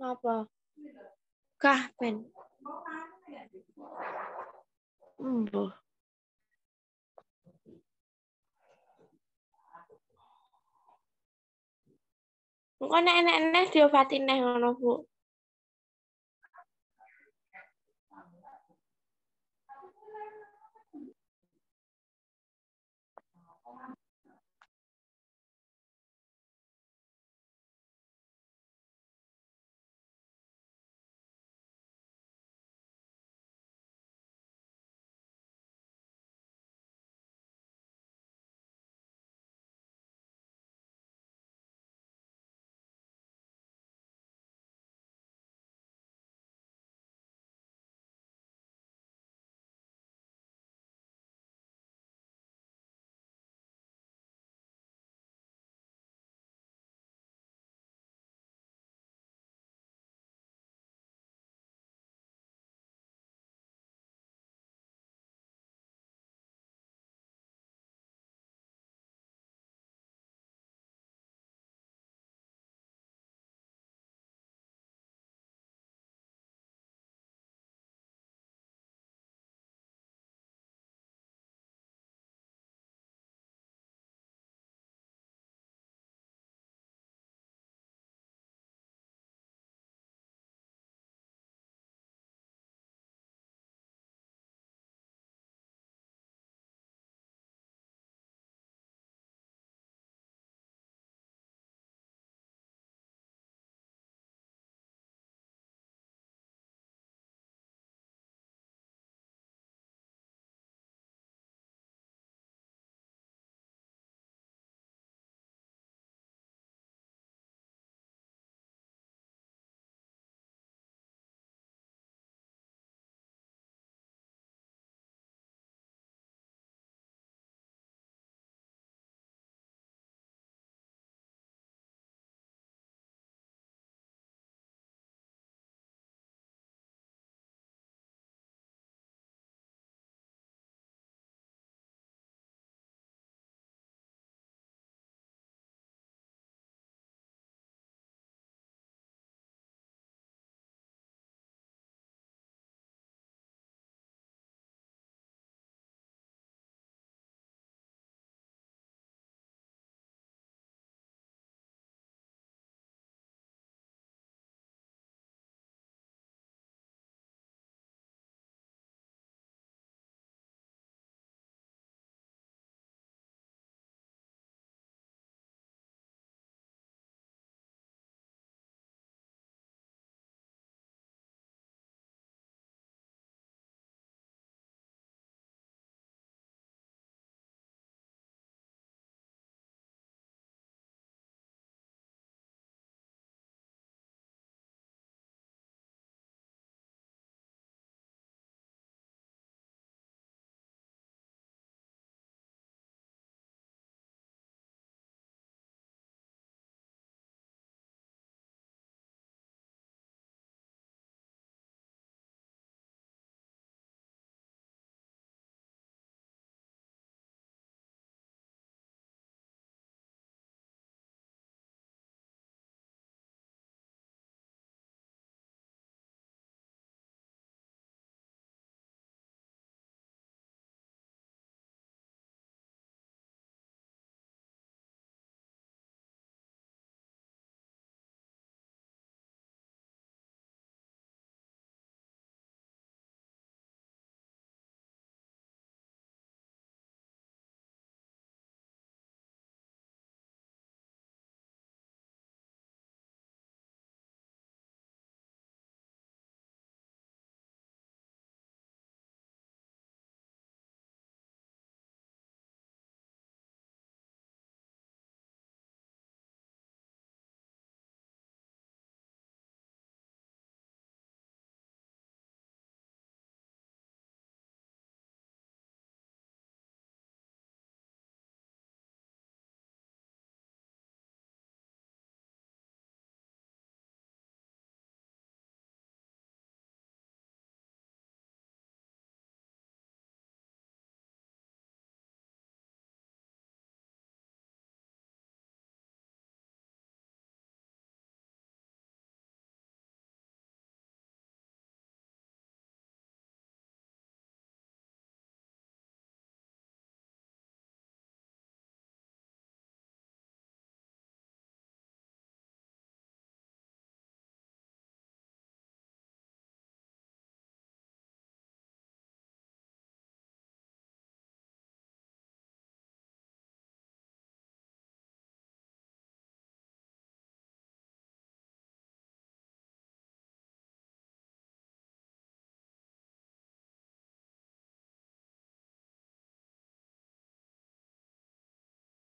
Apa? Kah, pen Mbo. Engko enak-enak diobati neh ngono, Bu.